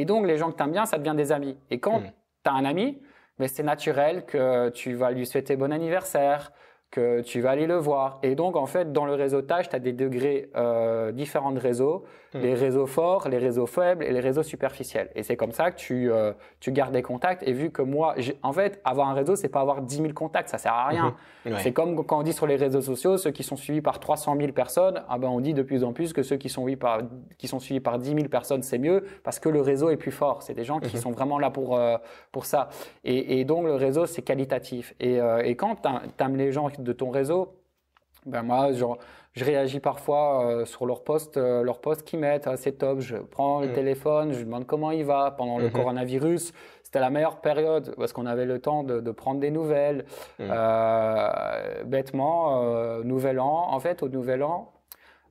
Et, donc, les gens que tu aimes bien, ça devient des amis. Et quand mhm. tu as un ami, mais ben, c'est naturel que tu vas lui souhaiter bon anniversaire, que tu vas aller le voir. Et donc, en fait, dans le réseautage, tu as des degrés euh, différents de réseaux, hmm. les réseaux forts, les réseaux faibles et les réseaux superficiels. Et c'est comme ça que tu, euh, tu gardes des contacts. Et vu que moi, en fait, avoir un réseau, c'est pas avoir 10 000 contacts, ça sert à rien. Mhm. C'est comme quand on dit sur les réseaux sociaux, ceux qui sont suivis par 300 000 personnes, ah ben, on dit de plus en plus que ceux qui sont, suivis par, qui sont suivis par 10 000 personnes, c'est mieux parce que le réseau est plus fort. C'est des gens qui mhm. sont vraiment là pour, euh, pour ça. Et, donc, le réseau, c'est qualitatif. Et, et quand tu amènes les gens de ton réseau, ben moi, je réagis parfois euh, sur leurs posts, euh, leurs posts qu'ils mettent, ah, c'est top, je prends le mm. téléphone, je demande comment il va pendant le mm-hmm. coronavirus. C'était la meilleure période parce qu'on avait le temps de, prendre des nouvelles. Mm. Euh, bêtement, nouvel an. En fait, au nouvel an,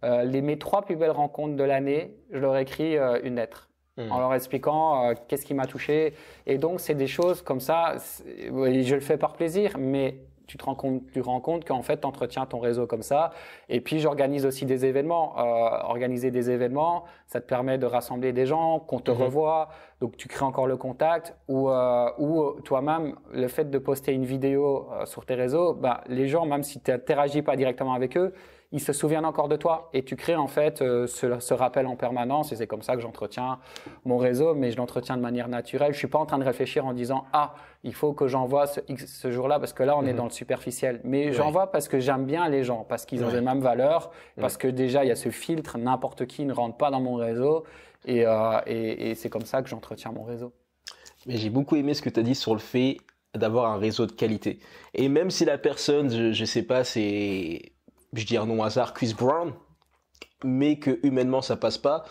les, mes trois plus belles rencontres de l'année, je leur écris une lettre. Mm. En leur expliquant qu'est-ce qui m'a touché. Et donc, c'est des choses comme ça. Je le fais par plaisir, mais tu te rends compte, tu qu'en fait, tu entretiens ton réseau comme ça. Et puis, j'organise aussi des événements. Euh, organiser des événements, ça te permet de rassembler des gens, qu'on te revoie. Mhm. revoit. Donc, tu crées encore le contact. Ou, euh, euh, toi-même, le fait de poster une vidéo sur tes réseaux, ben, les gens, même si tu n'interagis pas directement avec eux, ils se souviennent encore de toi et tu crées en fait euh, ce, rappel en permanence et c'est comme ça que j'entretiens mon réseau, mais je l'entretiens de manière naturelle. Je suis pas en train de réfléchir en disant ah il faut que j'envoie ce, ce jour-là parce que là on est mhm. dans le superficiel, mais j'envoie parce que j'aime bien les gens, parce qu'ils ont les mêmes valeurs, parce que déjà il y a ce filtre, n'importe qui ne rentre pas dans mon réseau et, euh, et, c'est comme ça que j'entretiens mon réseau. Mais j'ai beaucoup aimé ce que tu as dit sur le fait d'avoir un réseau de qualité. Et même si la personne, je, je sais pas, c'est je dis non hasard, Chris Brown, mais que humainement ça passe pas,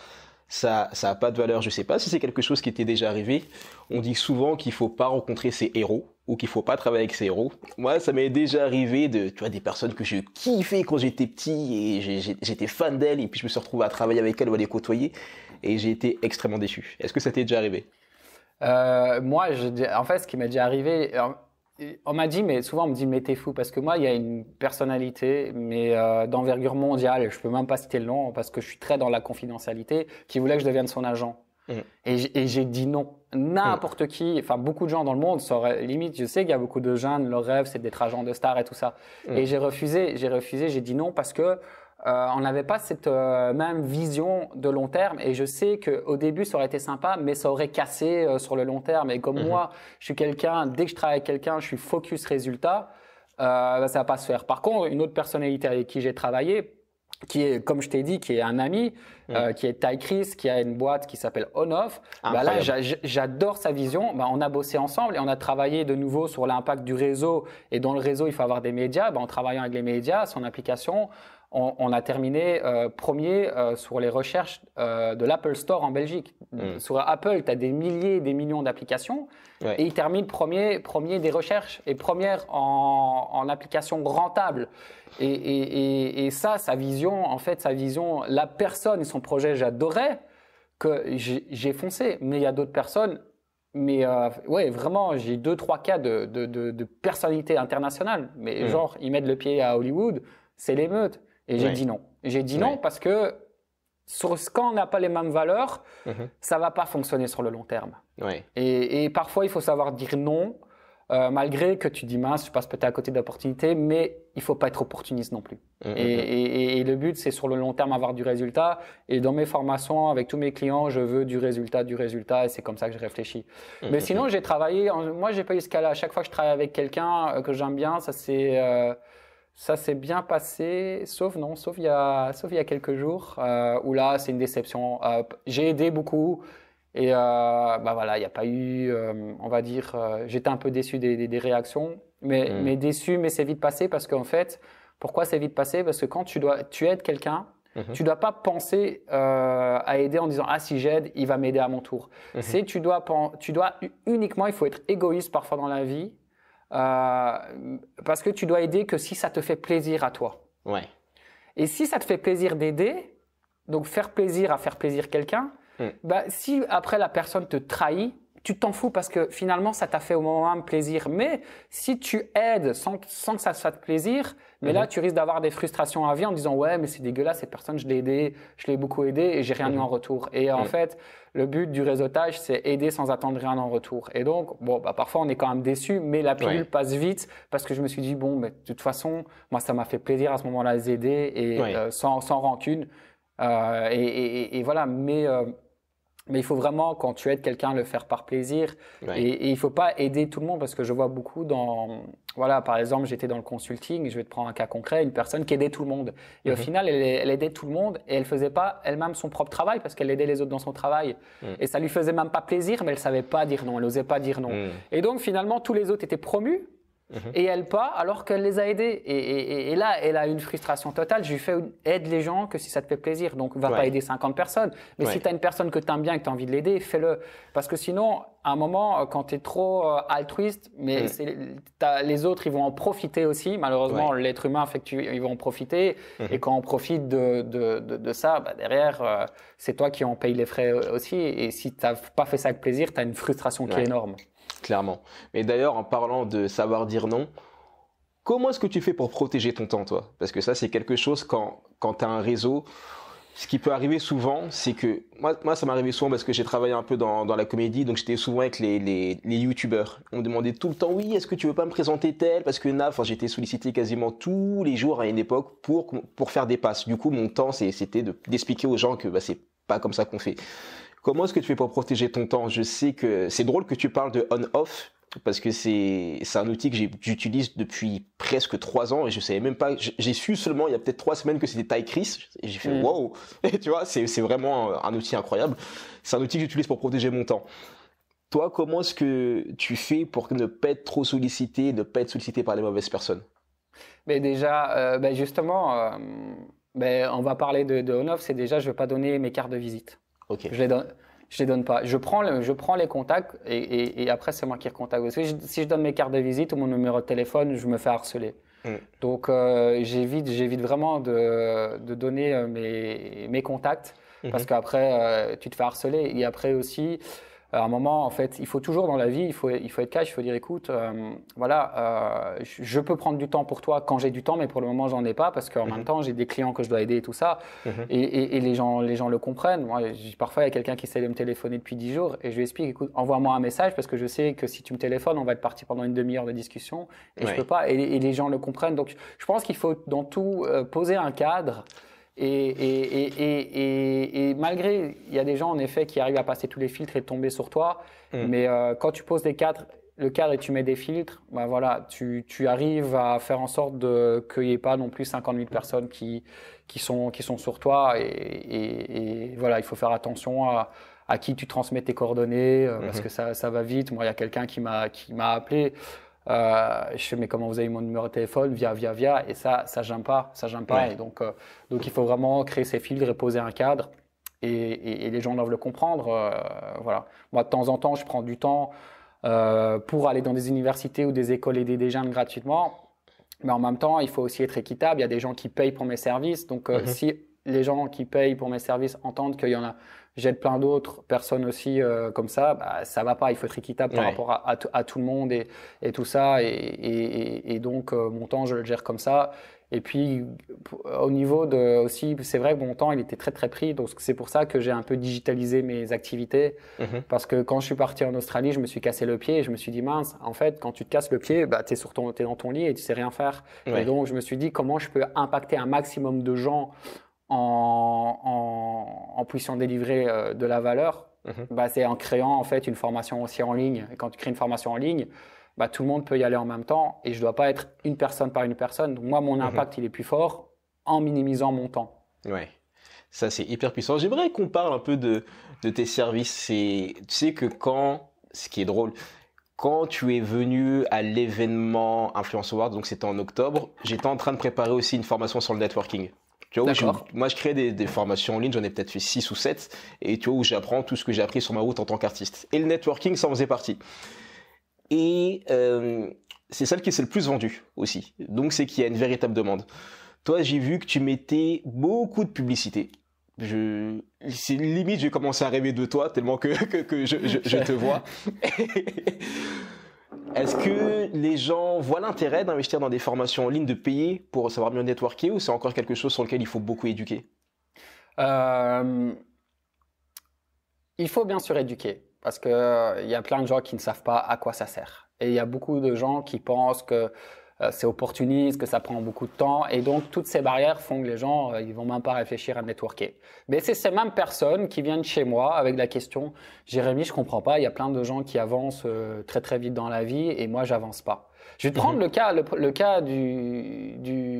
ça ça pas de valeur. Je sais pas si c'est quelque chose qui était déjà arrivé. On dit souvent qu'il faut pas rencontrer ses héros ou qu'il faut pas travailler avec ses héros. Moi, ça m'est déjà arrivé de tu vois des personnes que je kiffais quand j'étais petit et j'étais fan d'elles et puis je me suis retrouvé à travailler avec elles ou à les côtoyer et j'ai été extrêmement déçu. Est-ce que ça t'est déjà arrivé euh, moi, en fait, ce qui m'est déjà arrivé, on m'a dit, mais souvent on me dit, mais t'es fou, parce que moi, il y a une personnalité, mais euh, d'envergure mondiale, je peux même pas citer le nom, parce que je suis très dans la confidentialité, qui voulait que je devienne son agent. Mm. Et j'ai dit non. N'importe qui, enfin beaucoup de gens dans le monde, ça limite, je sais qu'il y a beaucoup de jeunes, leur rêve c'est d'être agent de star et tout ça. Mm. Et j'ai refusé, j'ai refusé, j'ai dit non parce que euh, on n'avait pas cette euh, même vision de long terme. Et je sais qu'au début, ça aurait été sympa, mais ça aurait cassé euh, sur le long terme. Et comme mhm. moi, je suis quelqu'un, dès que je travaille avec quelqu'un, je suis focus résultat, ça bah, ça va pas se faire. Par contre, une autre personnalité avec qui j'ai travaillé, qui est, comme je t'ai dit, qui est un ami, mhm. qui est Ty Chris, qui a une boîte qui s'appelle On bah, j'adore sa vision. Bah, on a bossé ensemble et on a travaillé de nouveau sur l'impact du réseau. Et dans le réseau, il faut avoir des médias. en travaillant avec les médias, son application, on, a terminé euh, premier euh, sur les recherches euh, de l'Apple Store en Belgique. Hmm. Sur Apple, tu as des milliers, des millions d'applications, et il termine premier, premier des recherches et première en, en application rentable. Et, ça, sa vision, en fait, sa vision, la personne et son projet, j'adorais que j'ai foncé. Mais il y a d'autres personnes, mais ouais, vraiment, j'ai deux, trois cas de, personnalité internationale. Mais hmm. genre, ils mettent le pied à Hollywood, c'est l'émeute. Et j'ai dit non. J'ai dit non parce que sur quand on n'a pas les mêmes valeurs, mhm. ça ne va pas fonctionner sur le long terme. Et, parfois, il faut savoir dire non, euh, malgré que tu dis mince, je passe peut-être à côté d'opportunités, mais il faut pas être opportuniste non plus. Mhm. Et, le but, c'est sur le long terme avoir du résultat. Et dans mes formations, avec tous mes clients, je veux du résultat, du résultat, et c'est comme ça que je réfléchis. Mhm. Mais sinon, j'ai travaillé, moi, j'ai pas eu ce cas-là. À chaque fois que je travaille avec quelqu'un euh, que j'aime bien, ça c'est... Euh, ça s'est bien passé, sauf non, sauf il y a, sauf il y a quelques jours euh, où là c'est une déception. Euh, j'ai aidé beaucoup et euh, bah voilà, il n'y a pas eu, on va dire, j'étais un peu déçu des, réactions, mais, hmm. mais déçu, mais c'est vite passé parce qu'en fait, pourquoi c'est vite passé Parce que quand tu dois, tu aides quelqu'un. tu mhm. Tu dois pas penser à aider en disant ah si j'aide il va m'aider à mon tour. Mhm. C'est tu dois tu dois uniquement il faut être égoïste parfois dans la vie euh, parce que tu dois aider que si ça te fait plaisir à toi. Ouais. Et si ça te fait plaisir d'aider, donc faire plaisir à faire plaisir quelqu'un, mm. bah, si après la personne te trahit, tu t'en fous parce que finalement ça t'a fait au moment même plaisir. Mais si tu aides sans, sans que ça soit de plaisir, mais là, mhm. tu risques d'avoir des frustrations à vie en disant ouais, mais c'est dégueulasse, cette personne, je l'ai aidé, je l'ai beaucoup aidé et j'ai rien eu mhm. en retour. Et en mhm. fait, le but du réseautage, c'est aider sans attendre rien en retour. Et donc, bon, bah, parfois, on est quand même déçu, mais la pilule passe vite parce que je me suis dit bon, mais de toute façon, moi, ça m'a fait plaisir à ce moment-là les aider et euh, sans, sans rancune. Euh, et, voilà, mais euh, mais il faut vraiment, quand tu aides quelqu'un, le faire par plaisir. Et, il faut pas aider tout le monde parce que je vois beaucoup dans, voilà, par exemple, j'étais dans le consulting, je vais te prendre un cas concret, une personne qui aidait tout le monde. Et au mhm. final, elle, aidait tout le monde et elle faisait pas elle-même son propre travail parce qu'elle aidait les autres dans son travail. Mhm. Et ça lui faisait même pas plaisir, mais elle savait pas dire non, elle n'osait pas dire non. Mhm. Et donc, finalement, tous les autres étaient promus Mhm. et elle pas alors qu'elle les a aidés. Et, là, elle a une frustration totale. Je lui fais aide les gens que si ça te fait plaisir. Donc, va pas aider 50 personnes. Mais si tu une personne que t'aimes bien et que tu envie de l'aider, fais-le. Parce que sinon, à un moment, euh, quand t'es trop euh, altruiste, mais mm. les autres, ils vont en profiter aussi. Malheureusement, l'être humain fait ils vont en profiter. Mm-hmm. Et quand on profite de, ça, bah derrière, euh, c'est toi qui en paye les frais aussi. Et si t'as pas fait ça avec plaisir, t'as une frustration qui est énorme clairement. Mais d'ailleurs, en parlant de savoir dire non, comment est-ce que tu fais pour protéger ton temps, toi Parce que ça, c'est quelque chose quand, quand tu as un réseau. Ce qui peut arriver souvent, c'est que moi, moi ça m'arrivait souvent parce que j'ai travaillé un peu dans, dans la comédie, donc j'étais souvent avec les, les, youtubeurs. On me demandait tout le temps, oui, est-ce que tu veux pas me présenter tel Parce que na, j'étais sollicité quasiment tous les jours à une époque pour pour faire des passes. Du coup, mon temps, c'était d'expliquer aux gens que bah, c'est pas comme ça qu'on fait. Comment est-ce que tu fais pour protéger ton temps Je sais que c'est drôle que tu parles de on-off parce que c'est un outil que j'utilise depuis presque trois ans et je savais même pas j'ai su seulement il y a peut-être trois semaines que c'était Chris et j'ai fait mm. waouh wow. *laughs* tu vois c'est vraiment un, outil incroyable c'est un outil que j'utilise pour protéger mon temps toi comment est-ce que tu fais pour ne pas être trop sollicité ne pas être sollicité par les mauvaises personnes mais déjà euh, ben justement euh, ben on va parler de, on off c'est déjà je vais pas donner mes cartes de visite je les donne. Je les donne pas. Je prends, je prends les contacts et, après, c'est moi qui recontacte. Si je, si je donne mes cartes de visite ou mon numéro de téléphone, je me fais harceler. Mm. Donc, euh, j'évite, j'évite vraiment de, donner euh, mes, mes contacts mm-hmm. parce qu'après, euh, tu te fais harceler. Et après aussi, euh, à un moment, en fait, il faut toujours dans la vie, il faut, il faut être cash, il faut dire écoute, euh, voilà, euh, je peux prendre du temps pour toi quand j'ai du temps, mais pour le moment, j'en ai pas parce qu'en même mhm. temps, j'ai des clients que je dois aider et tout ça. Mhm. et, les, gens, les gens le comprennent. Moi, parfois, il y a quelqu'un qui essaie de me téléphoner depuis 10 jours et je lui explique écoute, envoie-moi un message parce que je sais que si tu me téléphones, on va être parti pendant une demi-heure de discussion et je peux pas. Et, les gens le comprennent. Donc, je pense qu'il faut dans tout poser un cadre. Et, malgré, il y a des gens en effet qui arrivent à passer tous les filtres et tomber sur toi. Mm. Mais euh, quand tu poses des cadres, le cadre et tu mets des filtres, bah, voilà, tu, arrives à faire en sorte qu'il n'y ait pas non plus 50 000 personnes qui, sont, qui sont sur toi. Et, voilà, il faut faire attention à, qui tu transmets tes coordonnées euh, parce mm-hmm. que ça, ça va vite. Moi, il y a quelqu'un qui m'a appelé. Euh, je fais, mais comment vous avez mon numéro de téléphone Via, via, via. Et ça, ça j'aime pas. Ça j'aime pas. donc, euh, donc, il faut vraiment créer ses filtres et poser un cadre. Et, et, les gens doivent le comprendre. Euh, voilà. Moi, de temps en temps, je prends du temps pour aller dans des universités ou des écoles aider des jeunes gratuitement. Mais en même temps, il faut aussi être équitable. Il y a des gens qui payent pour mes services. Donc, mm-hmm. si les gens qui payent pour mes services entendent qu'il y en a j'aide plein d'autres personnes aussi euh, comme ça, bah, ça va pas. Il faut être équitable par rapport à, tout le monde et, tout ça. Et, donc, euh, mon temps, je le gère comme ça. Et puis, au niveau de aussi, c'est vrai que mon temps, il était très très pris. Donc, c'est pour ça que j'ai un peu digitalisé mes activités. Mm-hmm. Parce que quand je suis parti en Australie, je me suis cassé le pied je me suis dit, mince, en fait, quand tu te casses le pied, bah, sur es dans ton lit et tu sais rien faire. Et donc, je me suis dit, comment je peux impacter un maximum de gens en, puissant délivrer euh, de la valeur, mhm. bah, c'est en créant en fait une formation aussi en ligne. Et quand tu crées une formation en ligne, bah, tout le monde peut y aller en même temps et je ne dois pas être une personne par une personne. Donc moi, mon mhm. impact, il est plus fort en minimisant mon temps. Oui, Ça, c'est hyper puissant. J'aimerais qu'on parle un peu de, tes services. tu sais que quand, ce qui est drôle, quand tu es venu à l'événement Influence Awards, donc c'était en octobre, j'étais en train de préparer aussi une formation sur le networking moi, je crée des, formations en ligne, j'en ai peut-être fait 6 ou 7, et tu vois, où j'apprends tout ce que j'ai appris sur ma route en tant qu'artiste. Et le networking, ça en faisait partie. Et euh, c'est celle qui s'est le plus vendue aussi. Donc, c'est qu'il y a une véritable demande. Toi, j'ai vu que tu mettais beaucoup de publicité. Je, c'est limite, j'ai commencé à rêver de toi tellement que, que, je te vois. *laughs* *laughs* Est-ce que les gens voient l'intérêt d'investir dans des formations en ligne, de payer pour savoir mieux networker, ou c'est encore quelque chose sur lequel il faut beaucoup éduquer euh, Il faut bien sûr éduquer, parce qu'il euh, y a plein de gens qui ne savent pas à quoi ça sert. Et il y a beaucoup de gens qui pensent que euh, c'est opportuniste, que ça prend beaucoup de temps. Et donc, toutes ces barrières font que les gens, euh, ils vont même pas réfléchir à networker. Mais c'est ces mêmes personnes qui viennent chez moi avec la question, Jérémy, je comprends pas, il y a plein de gens qui avancent euh, très très vite dans la vie et moi, j'avance pas. Je vais prendre mhm. le cas, le, cas du,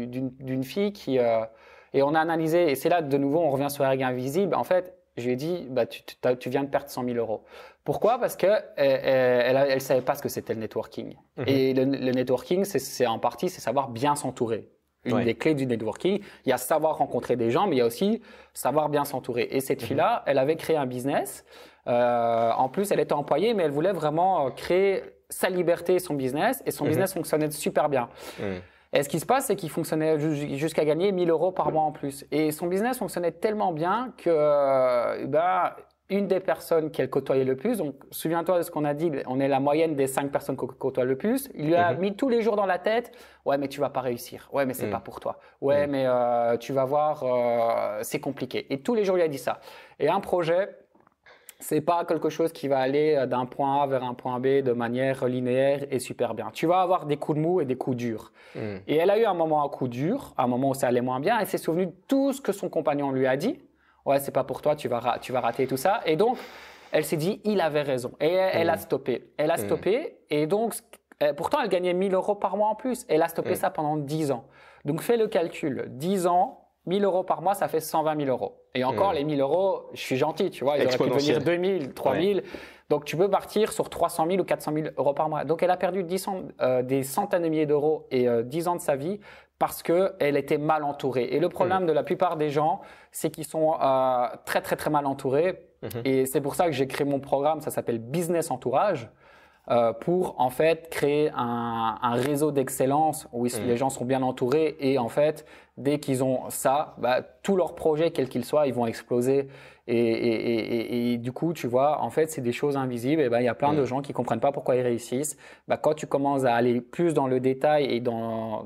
d'une, fille qui, et on a analysé, et c'est là de nouveau, on revient sur la règle invisible. En fait, je lui ai dit, bah, tu, viens de perdre 100 000 euros. Pourquoi Parce que euh, euh, elle, savait pas ce que c'était le networking. Mhm. Et le, networking, c'est en partie, c'est savoir bien s'entourer. Une des clés du networking, il y a savoir rencontrer des gens, mais il y a aussi savoir bien s'entourer. Et cette mhm. fille-là, elle avait créé un business. Euh, en plus, elle était employée, mais elle voulait vraiment créer sa liberté, et son business, et son mhm. business fonctionnait super bien. Et ce qui se passe, c'est qu'il fonctionnait jusqu'à gagner 1000 euros par mois en plus. Et son business fonctionnait tellement bien que, euh, bah, une des personnes qu'elle côtoyait le plus, donc souviens-toi de ce qu'on a dit, on est la moyenne des cinq personnes qu'on côtoie le plus, il lui a mhm. mis tous les jours dans la tête, ouais mais tu vas pas réussir, ouais mais c'est mhm. pas pour toi, ouais mhm. mais euh, tu vas voir, euh, c'est compliqué. Et tous les jours il a dit ça. Et un projet, c'est pas quelque chose qui va aller euh, d'un point A vers un point B de manière linéaire et super bien. Tu vas avoir des coups de mou et des coups durs. Hmm. Et elle a eu un moment à coup dur, un moment où ça allait moins bien, elle s'est souvenue de tout ce que son compagnon lui a dit. Ouais, c'est pas pour toi, tu vas, rater tout ça. Et donc, elle s'est dit, il avait raison. Et elle, a hmm. stoppé. Elle a hmm. stoppé. Et donc, eh, pourtant, elle gagnait 1000 euros par mois en plus. Elle a stoppé ça pendant 10 ans. Donc, fais le calcul. 10 ans, 1000 euros par mois, ça fait 120 000 euros. Et encore, hmm. les 1000 euros, je suis gentil, tu vois, ils auraient pu venir 2000, 3000. Donc, tu peux partir sur 300 000 ou 400 000 euros par mois. Donc, elle a perdu euh, des centaines de milliers d'euros et 10 euh, ans de sa vie parce que elle était mal entourée. Et le problème hmm. de la plupart des gens, c'est qu'ils sont euh, très, très, très mal entourés. Hmm. Et c'est pour ça que j'ai créé mon programme, ça s'appelle Business Entourage. pour en fait créer un, réseau d'excellence où les gens sont bien entourés et en fait dès qu'ils ont ça, bah, tous leurs projets, quels qu'ils soient, ils vont exploser. Et, du coup, tu vois, en fait, c'est des choses invisibles. Et bah, il y a plein de gens qui comprennent pas pourquoi ils réussissent. Bah, quand tu commences à aller plus dans le détail et dans,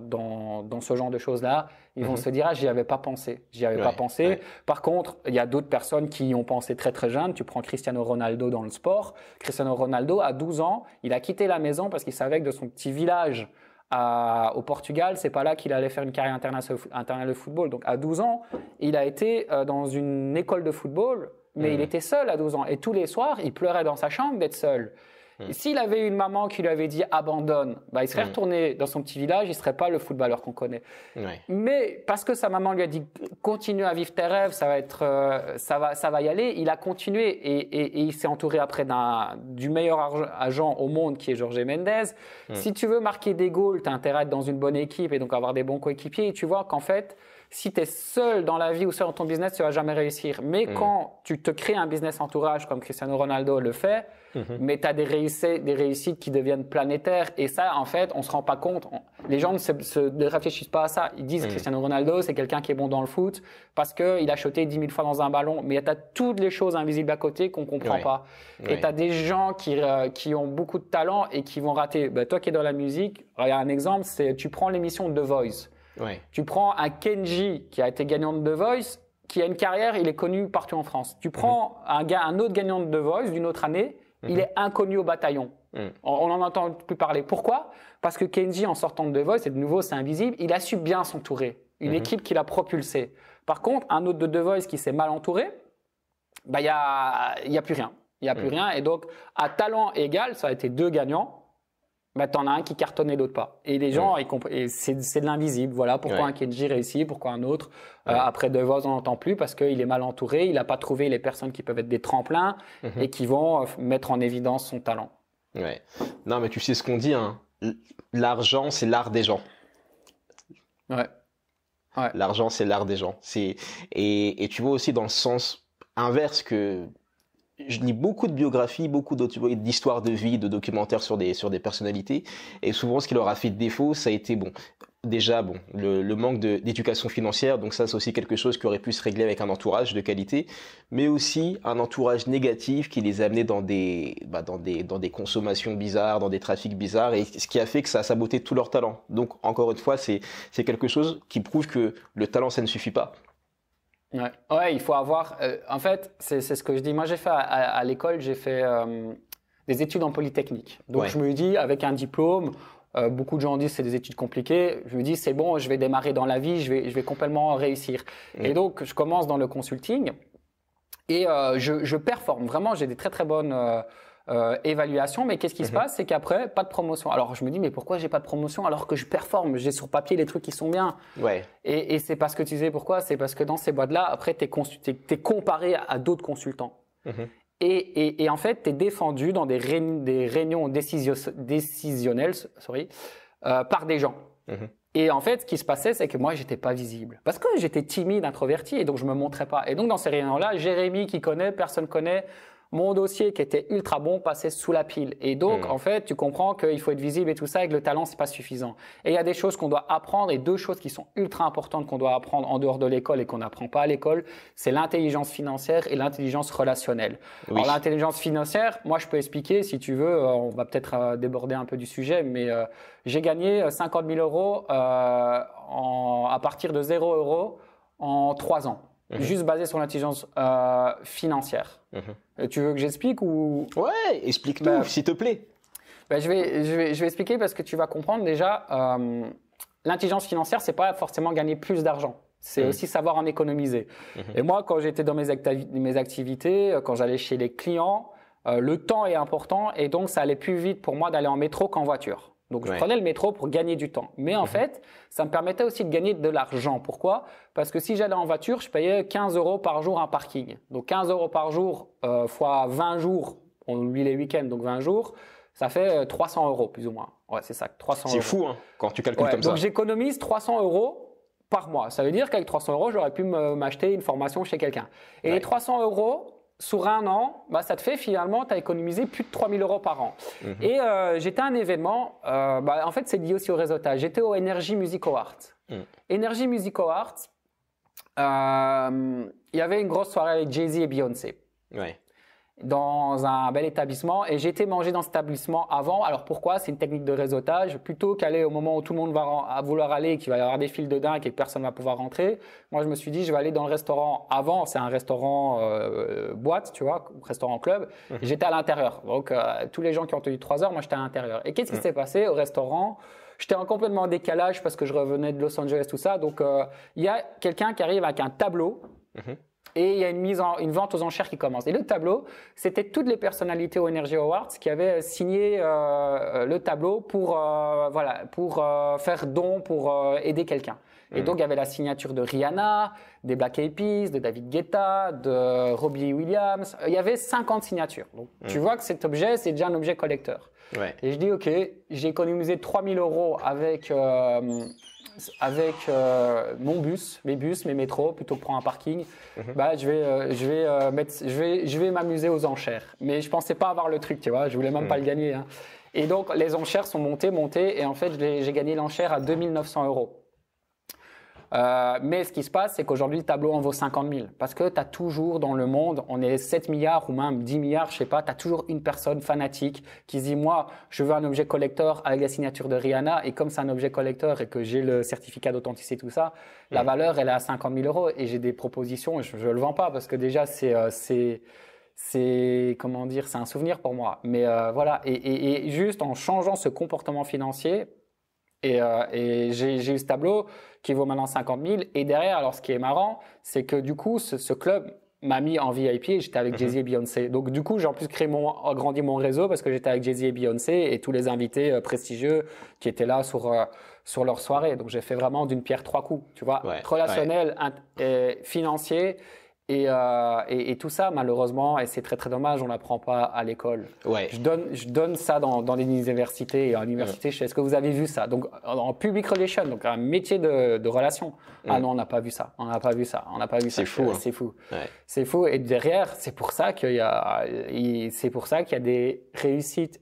ce genre de choses-là, ils vont mhm. se dire, ah, j'y avais pas pensé. J'y avais pas pensé. Par contre, il y a d'autres personnes qui y ont pensé très, très jeune. Tu prends Cristiano Ronaldo dans le sport. Cristiano Ronaldo, à 12 ans, il a quitté la maison parce qu'il savait que de son petit village, au Portugal, c'est pas là qu'il allait faire une carrière internationale de football. Donc à 12 ans, il a été euh, dans une école de football, mais mmh. il était seul à 12 ans. Et tous les soirs, il pleurait dans sa chambre d'être seul. Hmm. S'il avait eu une maman qui lui avait dit abandonne, bah, il serait hmm. retourné dans son petit village, il serait pas le footballeur qu'on connaît. Mais parce que sa maman lui a dit continue à vivre tes rêves, ça va être, euh, ça va, y aller, il a continué et, il s'est entouré après du meilleur agent au monde qui est Jorge Mendes. Hmm. Si tu veux marquer des goals, tu intérêt à être dans une bonne équipe et donc avoir des bons coéquipiers. Et tu vois qu'en fait, si tu es seul dans la vie ou seul dans ton business, tu vas jamais réussir. Mais quand tu te crées un business entourage comme Cristiano Ronaldo le fait, Mhm. mais tu as des réussites, qui deviennent planétaires. Et ça, en fait, on se rend pas compte. les gens ne, se, réfléchissent pas à ça. Ils disent mhm. Cristiano Ronaldo, c'est quelqu'un qui est bon dans le foot parce qu'il a shoté 10 000 fois dans un ballon. Mais tu as toutes les choses invisibles à côté qu'on comprend pas. Et tu as des gens euh, qui, ont beaucoup de talent et qui vont rater. Bah, toi qui es dans la musique, un exemple, c'est tu prends l'émission The Voice. Tu prends un Kenji qui a été gagnant de The Voice, qui a une carrière, il est connu partout en France. Tu prends mhm. un autre gagnant de The Voice d'une autre année, il est inconnu au bataillon. Mm. On n'en entend plus parler. Pourquoi Parce que Kenji, en sortant de The Voice, et de nouveau, c'est invisible, il a su bien s'entourer. Une mm-hmm. équipe qui l'a propulsé. Par contre, un autre de The Voice qui s'est mal entouré, bah, il n'y a, y a plus rien. Il n'y a plus mm. rien. Et donc, à talent égal, ça a été deux gagnants bah, t'en as un qui cartonne et l'autre pas. Et les gens, ils c'est de l'invisible. Voilà pourquoi un Kenji réussit, pourquoi un autre. Euh, après deux après Devos, on n'entend plus parce qu'il est mal entouré, il n'a pas trouvé les personnes qui peuvent être des tremplins mhm. et qui vont euh, mettre en évidence son talent. Ouais. Non, mais tu sais ce qu'on dit, hein. L'argent, c'est l'art des gens. Ouais. L'argent, c'est l'art des gens. C'est et, et tu vois aussi dans le sens inverse que je lis beaucoup de biographies, beaucoup d'histoires de vie, de documentaires sur des, sur des personnalités. Et souvent, ce qui leur a fait défaut, ça a été, bon, déjà, bon, le, manque d'éducation financière. Donc ça, c'est aussi quelque chose qui aurait pu se régler avec un entourage de qualité. Mais aussi un entourage négatif qui les amenait dans des, bah, dans des, dans des consommations bizarres, dans des trafics bizarres. Et ce qui a fait que ça a saboté tout leur talent. Donc, encore une fois, c'est quelque chose qui prouve que le talent, ça ne suffit pas. Ouais. il faut avoir. Euh, en fait, c'est ce que je dis. Moi, j'ai fait à, l'école, j'ai fait euh, des études en polytechnique. Donc, je me dis, avec un diplôme, euh, beaucoup de gens disent c'est des études compliquées. Je me dis, c'est bon, je vais démarrer dans la vie, je vais, je vais complètement réussir. Et donc, je commence dans le consulting et je, je, performe. Vraiment, j'ai des très très bonnes euh, évaluation. Mais qu'est-ce qui se mhm. passe C'est qu'après, pas de promotion. Alors je me dis, mais pourquoi j'ai pas de promotion alors que je performe J'ai sur papier les trucs qui sont bien. Ouais. Et, et c'est parce que tu sais pourquoi C'est parce que dans ces boîtes-là, après, tu es, comparé à d'autres consultants. Mhm. Et, en fait, tu es défendu dans des, des réunions décisionnelles sorry, euh, par des gens. Mhm. Et en fait, ce qui se passait, c'est que moi, j'étais pas visible. Parce que j'étais timide, introverti, et donc je me montrais pas. Et donc, dans ces réunions-là, Jérémy qui connaît, personne connaît, mon dossier qui était ultra bon passait sous la pile. Et donc, hmm. en fait, tu comprends qu'il faut être visible et tout ça, et que le talent, c'est pas suffisant. Et il y a des choses qu'on doit apprendre, et deux choses qui sont ultra importantes qu'on doit apprendre en dehors de l'école et qu'on n'apprend pas à l'école, c'est l'intelligence financière et l'intelligence relationnelle. Alors, l'intelligence financière, moi, je peux expliquer, si tu veux, euh, on va peut-être euh, déborder un peu du sujet, mais euh, j'ai gagné 50 000 euros à partir de 0 euros en 3 ans, mhm. juste basé sur l'intelligence financière. Mhm. Euh, tu veux que j'explique ou Ouais, explique moi bah, s'il te plaît. Bah, je, vais, je, vais, je vais expliquer parce que tu vas comprendre déjà, euh, l'intelligence financière, c'est pas forcément gagner plus d'argent. C'est mhm. aussi savoir en économiser. Mhm. Et moi, quand j'étais dans mes, mes activités, euh, quand j'allais chez les clients, le temps est important et donc ça allait plus vite pour moi d'aller en métro qu'en voiture. Donc je prenais le métro pour gagner du temps. Mais en mhm. fait, ça me permettait aussi de gagner de l'argent. Pourquoi Parce que si j'allais en voiture, je payais 15 euros par jour un parking. Donc 15 euros par jour euh, fois 20 jours, on oublie les week-ends, donc 20 jours, ça fait 300 euh, euros plus ou moins. Ouais, c'est ça, 300 C'est fou hein, quand tu calcules comme ça. Donc j'économise 300 euros par mois. Ça veut dire qu'avec 300 euros, j'aurais pu m'acheter une formation chez quelqu'un. Et les 300 euros, sur un an, bah, ça te fait finalement, tu as économisé plus de 3000 euros par an. Mhm. Et euh, j'étais à un événement, euh, bah, en fait c'est lié aussi au réseautage, j'étais au Energy Musico Art. Mm. Energy Art, euh, il y avait une grosse soirée avec Jay-Z et Beyoncé dans un bel établissement et j'étais mangé dans cet établissement avant. Alors pourquoi C'est une technique de réseautage. Plutôt qu'aller au moment où tout le monde va vouloir aller et qu'il va y avoir des files de dingue et que personne va pouvoir rentrer, moi je me suis dit je vais aller dans le restaurant avant. C'est un restaurant euh, boîte, tu vois, restaurant club. Mhm. J'étais à l'intérieur. Donc euh, tous les gens qui ont tenu trois heures, moi j'étais à l'intérieur. Et qu'est-ce qui mhm. s'est passé au restaurant J'étais en complètement décalage parce que je revenais de Los Angeles, tout ça. Donc euh, il y a quelqu'un qui arrive avec un tableau. Mhm et il y a une mise en, une vente aux enchères qui commence. Et le tableau, c'était toutes les personnalités au Energy Awards qui avaient euh, signé euh, le tableau pour euh, voilà pour faire don pour aider quelqu'un. Et mm. donc il y avait la signature de Rihanna, des Black Eyed Peas, de David Guetta, de Robbie Williams. Il y avait 50 signatures. Donc mm. tu vois que cet objet, c'est déjà un objet collecteur. Et je dis ok, j'ai économisé 3000 euros avec avec euh, mon bus, mes bus, mes métros, plutôt que prendre un parking, mhm. bah, je vais, euh, je vais, euh, mettre, je vais, je vais m'amuser aux enchères. Mais je pensais pas avoir le truc, tu vois, je voulais même pas mhm. le gagner. Hein. Et donc, les enchères sont montées, montées, et en fait, j'ai gagné l'enchère à 2900 euros. Euh, mais ce qui se passe, c'est qu'aujourd'hui, le tableau en vaut 50 000. Parce que tu as toujours dans le monde, on est 7 milliards ou même 10 milliards, je sais pas, tu as toujours une personne fanatique qui se dit, moi, je veux un objet collector avec la signature de Rihanna. Et comme c'est un objet collector et que j'ai le certificat d'authenticité, tout ça, la mm. valeur, elle est à 50 000 euros. Et j'ai des propositions, je, je le vends pas parce que déjà, c'est... Euh, c'est c'est comment dire, c'est un souvenir pour moi. Mais euh, voilà, et, et, et, juste en changeant ce comportement financier, et, euh, j'ai eu ce tableau qui vaut maintenant 50 000. Et derrière, alors ce qui est marrant, c'est que du coup, ce, club m'a mis en VIP et j'étais avec mhm. Jay-Z et Beyoncé. Donc du coup, j'ai en plus créé mon, agrandi mon réseau parce que j'étais avec Jay-Z et Beyoncé et tous les invités euh, prestigieux qui étaient là sur, euh, sur leur soirée. Donc j'ai fait vraiment d'une pierre trois coups, tu vois, relationnel, Et financier et, euh, et, et, tout ça, malheureusement, et c'est très très dommage, on l'apprend pas à l'école. Ouais. Je, donne, je donne ça dans, dans les universités. Et en université, est-ce que vous avez vu ça Donc, en public relation, donc un métier de, de relation. Ah non, on n'a pas vu ça. On n'a pas vu ça. On n'a pas vu ça. Hein. C'est fou. C'est fou. C'est fou. Et derrière, c'est pour ça qu'il y a, c'est pour ça qu'il y a des réussites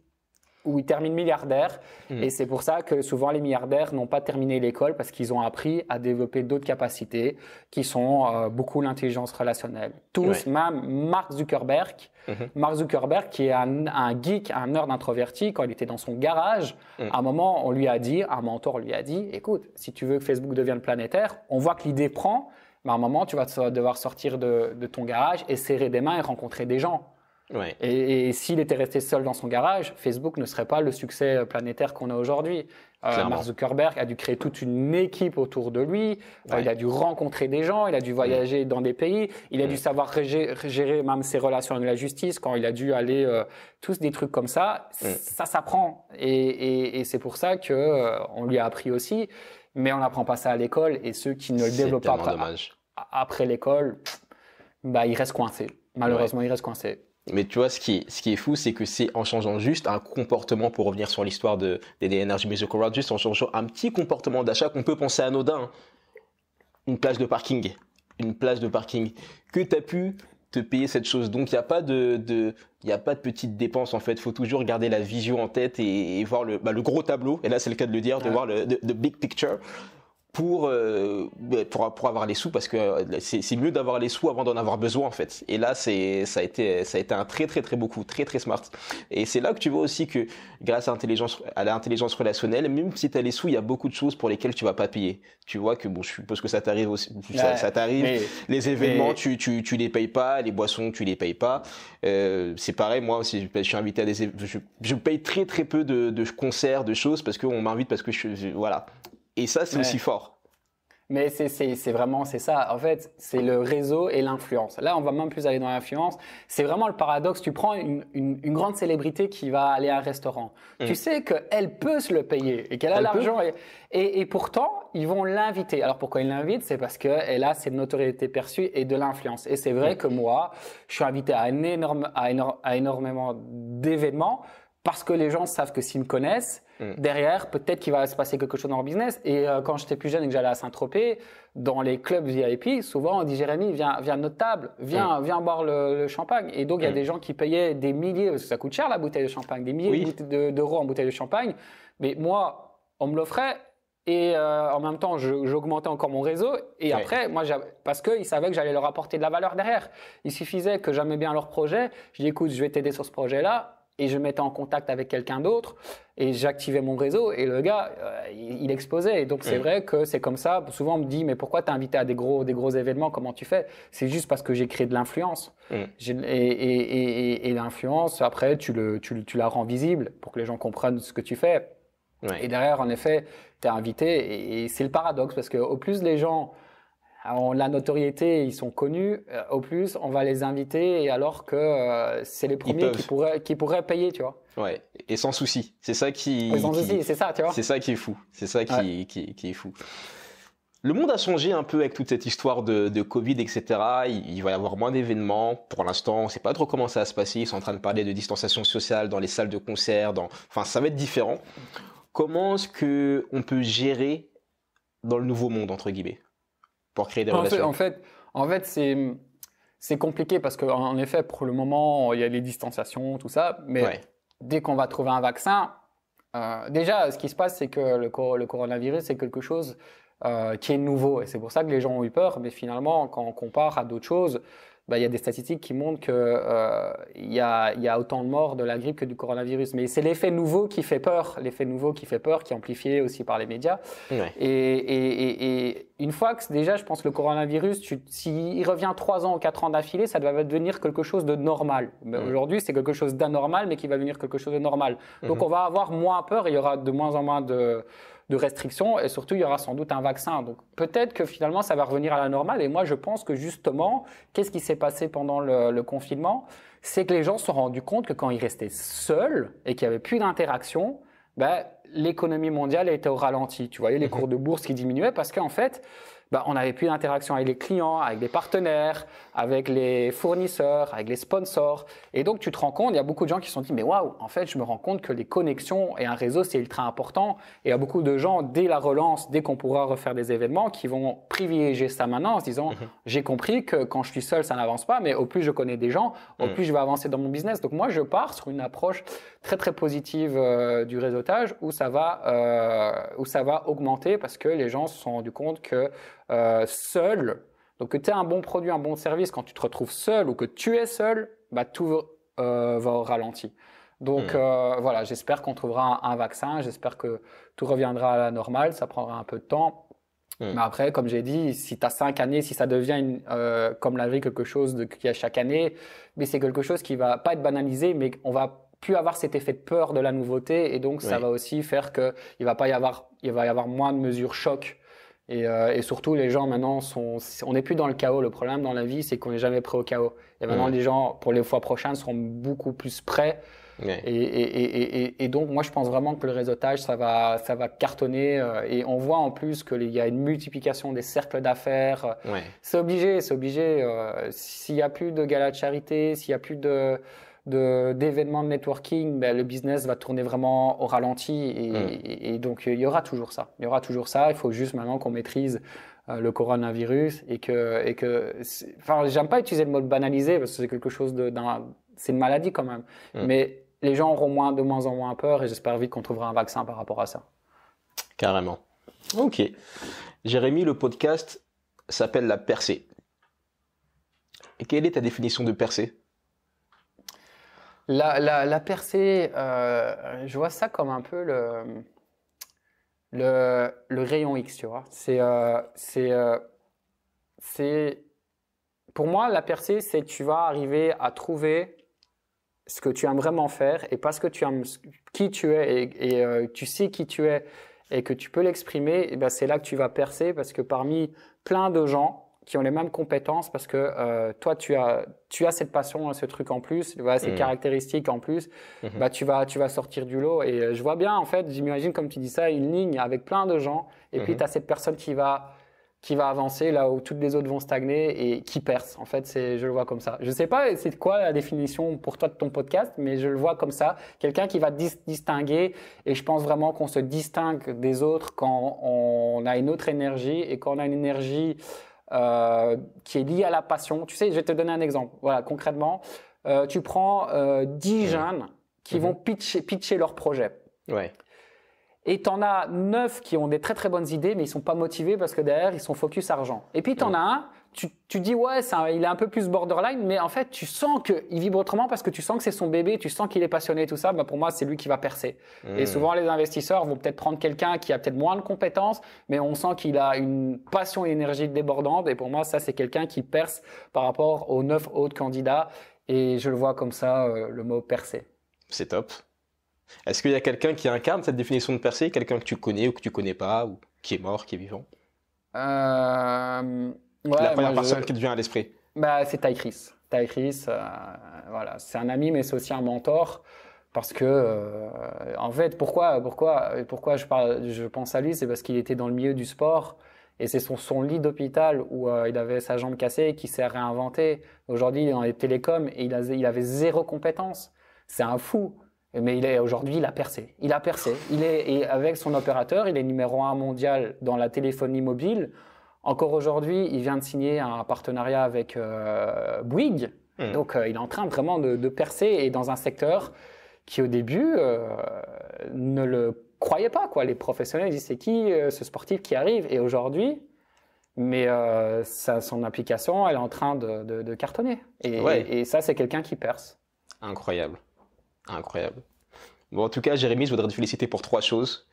où ils terminent milliardaires. Hmm. Et c'est pour ça que souvent les milliardaires n'ont pas terminé l'école parce qu'ils ont appris à développer d'autres capacités qui sont euh, beaucoup l'intelligence relationnelle. Tous, même Mark Zuckerberg. Mhm. Mark Zuckerberg, qui est un, geek, un nerd introverti, quand il était dans son garage, hmm. à un moment, on lui a dit, un mentor lui a dit, écoute, si tu veux que Facebook devienne planétaire, on voit que l'idée prend, mais à un moment, tu vas devoir sortir de ton garage et serrer des mains et rencontrer des gens. Et, s'il était resté seul dans son garage, Facebook ne serait pas le succès euh, planétaire qu'on a aujourd'hui. Euh, Mark Zuckerberg a dû créer toute une équipe autour de lui. Euh, il a dû rencontrer des gens, il a dû mm. voyager dans des pays, il a dû savoir gérer, même ses relations avec la justice quand il a dû aller tous des trucs comme ça. Mm. Ça s'apprend et, c'est pour ça que on lui a appris aussi. Mais on n'apprend pas ça à l'école et ceux qui ne le développent pas après, l'école, bah ils restent coincés. Malheureusement, il ils restent coincés. Mais tu vois, ce qui est, ce qui est fou, c'est que c'est en changeant juste un comportement, pour revenir sur l'histoire de, des Energy Musical World, juste en changeant un petit comportement d'achat qu'on peut penser anodin. Hein. Une place de parking. Une place de parking. Que tu as pu te payer cette chose. Donc, il n'y a pas de, de il a pas de petites dépenses en fait. faut toujours garder la vision en tête et, voir bah, le, gros tableau. Et là, c'est le cas de le dire, de voir le big picture pour, euh, ben, pour, pour, avoir les sous, parce que euh, c'est mieux d'avoir les sous avant d'en avoir besoin, en fait. Et là, ça a, été, ça a été un très, très, très beaucoup très, très smart. Et c'est là que tu vois aussi que, grâce à l'intelligence à l'intelligence relationnelle, même si tu as les sous, il y a beaucoup de choses pour lesquelles tu vas pas payer. Tu vois que, bon, je suppose que ça t'arrive aussi, ça, t'arrive. Les événements, tu, tu, tu les payes pas, les boissons, tu les payes pas. Euh, c'est pareil, moi aussi, je suis invité à des, je, je paye très, très peu de, de concerts, de choses, parce qu'on m'invite parce que je, je voilà et ça, c'est aussi fort. Mais c'est vraiment, c'est ça. En fait, c'est le réseau et l'influence. Là, on va même plus aller dans l'influence. C'est vraiment le paradoxe. Tu prends une, grande célébrité qui va aller à un restaurant. Mm. Tu sais qu'elle peut se le payer et qu'elle a l'argent. Et, pourtant, ils vont l'inviter. Alors, pourquoi ils l'invitent C'est parce qu'elle a cette notoriété perçue et de l'influence. Et c'est vrai mm. que moi, je suis invité à, à, énorme, à énormément d'événements parce que les gens savent que s'ils me connaissent, Mm. Derrière, peut-être qu'il va se passer quelque chose dans leur business. Et euh, quand j'étais plus jeune et que j'allais à Saint-Tropez, dans les clubs VIP, souvent on dit Jérémy, viens, viens à notre table, viens, mm. boire le, champagne. Et donc il y a mm. des gens qui payaient des milliers, parce que ça coûte cher la bouteille de champagne, des milliers d'euros en bouteille de champagne. Mais moi, on me l'offrait et euh, en même temps, j'augmentais encore mon réseau. Et après, moi, parce qu'ils savaient que j'allais leur apporter de la valeur derrière. Il suffisait que j'aimais bien leur projet. Je dis, écoute, je vais t'aider sur ce projet-là et je mettais en contact avec quelqu'un d'autre et j'activais mon réseau et le gars euh, il, exposait et donc c'est vrai que c'est comme ça souvent on me dit mais pourquoi t'es invité à des gros des gros événements comment tu fais c'est juste parce que j'ai créé de l'influence mm. et, l'influence après tu la rends visible pour que les gens comprennent ce que tu fais et derrière en effet t'es invité et, c'est le paradoxe parce que au plus les gens la notoriété, ils sont connus. Euh, au plus, on va les inviter, et alors que euh, c'est les premiers qui pourraient, payer, tu vois. Ouais, et sans souci. C'est ça qui. c'est ça, qui est fou. C'est ça qui, qui, est fou. Le monde a changé un peu avec toute cette histoire de, Covid, etc. Il, va y avoir moins d'événements. Pour l'instant, on ne sait pas trop comment ça va se passer. Ils sont en train de parler de distanciation sociale dans les salles de concert. Dans... Enfin, ça va être différent. Comment est-ce qu'on peut gérer dans le nouveau monde entre guillemets pour créer des en Fait, en fait, c'est c'est compliqué parce qu'en effet, pour le moment, il y a les distanciations, tout ça, mais dès qu'on va trouver un vaccin, euh, déjà, ce qui se passe, c'est que le, le coronavirus, c'est quelque chose euh, qui est nouveau, et c'est pour ça que les gens ont eu peur. Mais finalement, quand on compare à d'autres choses, bah, il y a des statistiques qui montrent qu'il euh, y, a, y, a, autant de morts de la grippe que du coronavirus. Mais c'est l'effet nouveau qui fait peur, l'effet nouveau qui fait peur, qui est amplifié aussi par les médias. Et, et, et, une fois que déjà, je pense, le coronavirus, s'il revient 3 ans ou 4 ans d'affilée, ça va devenir quelque chose de normal. Mm. Aujourd'hui, c'est quelque chose d'anormal, mais qui va devenir quelque chose de normal. Mm-hmm. Donc on va avoir moins peur, il y aura de moins en moins de de restrictions et surtout il y aura sans doute un vaccin. Donc peut-être que finalement ça va revenir à la normale et moi je pense que justement, qu'est-ce qui s'est passé pendant le, confinement C'est que les gens se sont rendus compte que quand ils restaient seuls et qu'il n'y avait plus d'interaction, ben, l'économie mondiale était au ralenti. Tu voyais les mhm. cours de bourse qui diminuaient parce qu'en fait, bah, on n'avait plus d'interaction avec les clients, avec les partenaires, avec les fournisseurs, avec les sponsors. Et donc, tu te rends compte, il y a beaucoup de gens qui se sont dit, mais waouh, en fait, je me rends compte que les connexions et un réseau, c'est ultra important. Et il y a beaucoup de gens, dès la relance, dès qu'on pourra refaire des événements, qui vont privilégier ça maintenant en se disant, mhm. j'ai compris que quand je suis seul, ça n'avance pas, mais au plus je connais des gens, au mhm. plus je vais avancer dans mon business. Donc, moi, je pars sur une approche très, très positive euh, du réseautage où ça va, euh, où ça va augmenter parce que les gens se sont rendus compte que euh, seul, donc que tu as un bon produit, un bon service, quand tu te retrouves seul ou que tu es seul, bah, tout va euh, au ralenti. Donc hmm. euh, voilà, j'espère qu'on trouvera un, vaccin, j'espère que tout reviendra à la normale, ça prendra un peu de temps. Hmm. Mais après, comme j'ai dit, si tu as cinq années, si ça devient comme la vie quelque chose de, qu'il y a chaque année, mais c'est quelque chose qui va pas être banalisé, mais on va plus avoir cet effet de peur de la nouveauté et donc ça va aussi faire que il va pas y avoir il va y avoir moins de mesures choc euh, et, surtout, les gens maintenant sont. On n'est plus dans le chaos. Le problème dans la vie, c'est qu'on n'est jamais prêt au chaos. Et maintenant, les gens, pour les fois prochaines, seront beaucoup plus prêts. Et, et, et, donc, moi, je pense vraiment que le réseautage, ça va, ça va cartonner. Euh, et on voit en plus qu'il y a une multiplication des cercles d'affaires. Euh, c'est obligé, c'est obligé. s'il n'y a plus de gala de charité, s'il n'y a plus de d'événements de, networking, ben, le business va tourner vraiment au ralenti. Mm. Et, donc, il y aura toujours ça. Il y aura toujours ça. Il faut juste maintenant qu'on maîtrise euh, le coronavirus et que, et que, enfin, j'aime pas utiliser le mot banaliser parce que c'est quelque chose de, c'est une maladie quand même. Mm. Mais les gens auront moins, de moins en moins peur et j'espère vite qu'on trouvera un vaccin par rapport à ça. Carrément. Ok. Jérémy, le podcast s'appelle La percée. Et quelle est ta définition de percée la, percée, euh, je vois ça comme un peu le, le, rayon X, tu vois. C'est, euh, euh, c'est, pour moi, la percée, c'est tu vas arriver à trouver ce que tu aimes vraiment faire et parce que tu aimes qui tu es et, tu sais qui tu es et que tu peux l'exprimer, ben, c'est là que tu vas percer parce que parmi plein de gens, qui ont les mêmes compétences parce que euh, toi tu as tu as cette passion hein, ce truc en plus ces mm. caractéristiques en plus mm-hmm. bah tu vas tu vas sortir du lot et euh, je vois bien en fait j'imagine comme tu dis ça une ligne avec plein de gens et puis mm-hmm. tu as cette personne qui va qui va avancer là où toutes les autres vont stagner et qui perce en fait c'est je le vois comme ça je sais pas c'est quoi la définition pour toi de ton podcast mais je le vois comme ça quelqu'un qui va te distinguer et je pense vraiment qu'on se distingue des autres quand on a une autre énergie et quand on a une énergie euh, qui est lié à la passion. Tu sais, je vais te donner un exemple. Voilà, concrètement, euh, tu prends euh, 10 jeunes qui mhm. vont pitcher, leur projet. Ouais. Et en as 9 qui ont des très très bonnes idées, mais ils sont pas motivés parce que derrière, ils sont focus argent. Et puis tu en as un tu, dis ouais, il est un peu plus borderline, mais en fait, tu sens qu'il vibre autrement parce que tu sens que c'est son bébé, tu sens qu'il est passionné, tout ça. Bah, pour moi, c'est lui qui va percer. Et hmm. souvent, les investisseurs vont peut-être prendre quelqu'un qui a peut-être moins de compétences, mais on sent qu'il a une passion et une énergie débordante. Et pour moi, ça, c'est quelqu'un qui perce par rapport aux neuf autres candidats. Et je le vois comme ça, euh, le mot percer. C'est top. Est-ce qu'il y a quelqu'un qui incarne cette définition de percer, quelqu'un que tu connais ou que tu connais pas, ou qui est mort, qui est vivant euh, la première personne qui te vient à l'esprit bah, C'est Ty Chris. Chris, euh, voilà, c'est un ami, mais c'est aussi un mentor. Parce que, euh, en fait, pourquoi, pourquoi, pourquoi je, pense à lui C'est parce qu'il était dans le milieu du sport. Et c'est son, lit d'hôpital où euh, il avait sa jambe cassée qui s'est réinventé. Aujourd'hui, il est dans les télécoms et il, avait zéro compétence. C'est un fou. Mais il est aujourd'hui, il a percé. Il a percé. Il est et avec son opérateur, il est numéro un mondial dans la téléphonie mobile. Encore aujourd'hui, il vient de signer un partenariat avec euh, Bouygues. Hmm. Donc, euh, il est en train vraiment de, percer et dans un secteur qui, au début, euh, ne le croyait pas. Quoi. Les professionnels disaient c'est qui ce sportif qui arrive Et aujourd'hui, mais son application, elle est en train de, cartonner. Et, ça, c'est quelqu'un qui perce. Incroyable. Incroyable. Bon, en tout cas, Jérémy, je voudrais te féliciter pour trois choses.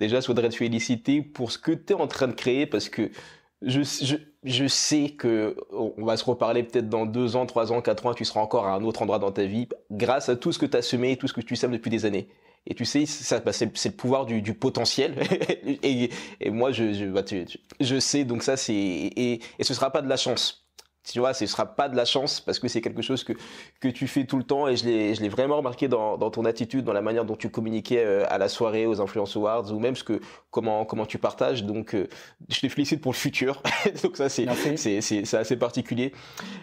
Déjà, je voudrais te féliciter pour ce que tu es en train de créer parce que je, sais que on va se reparler peut-être dans deux ans, trois ans, quatre ans, tu seras encore à un autre endroit dans ta vie grâce à tout ce que tu as semé, tout ce que tu sèmes depuis des années. Et tu sais, ça, bah, c'est, le pouvoir du, potentiel. *laughs* et, moi, je, bah, je, je, sais, donc ça, et, et ce sera pas de la chance tu vois, ce sera pas de la chance parce que c'est quelque chose que, que tu fais tout le temps et je l'ai, vraiment remarqué dans, dans ton attitude, dans la manière dont tu communiquais euh, à la soirée, aux Influence Awards ou même ce que, comment, comment tu partages. Donc, euh, je te félicite pour le futur. *laughs* donc, ça, c'est, c'est, assez particulier.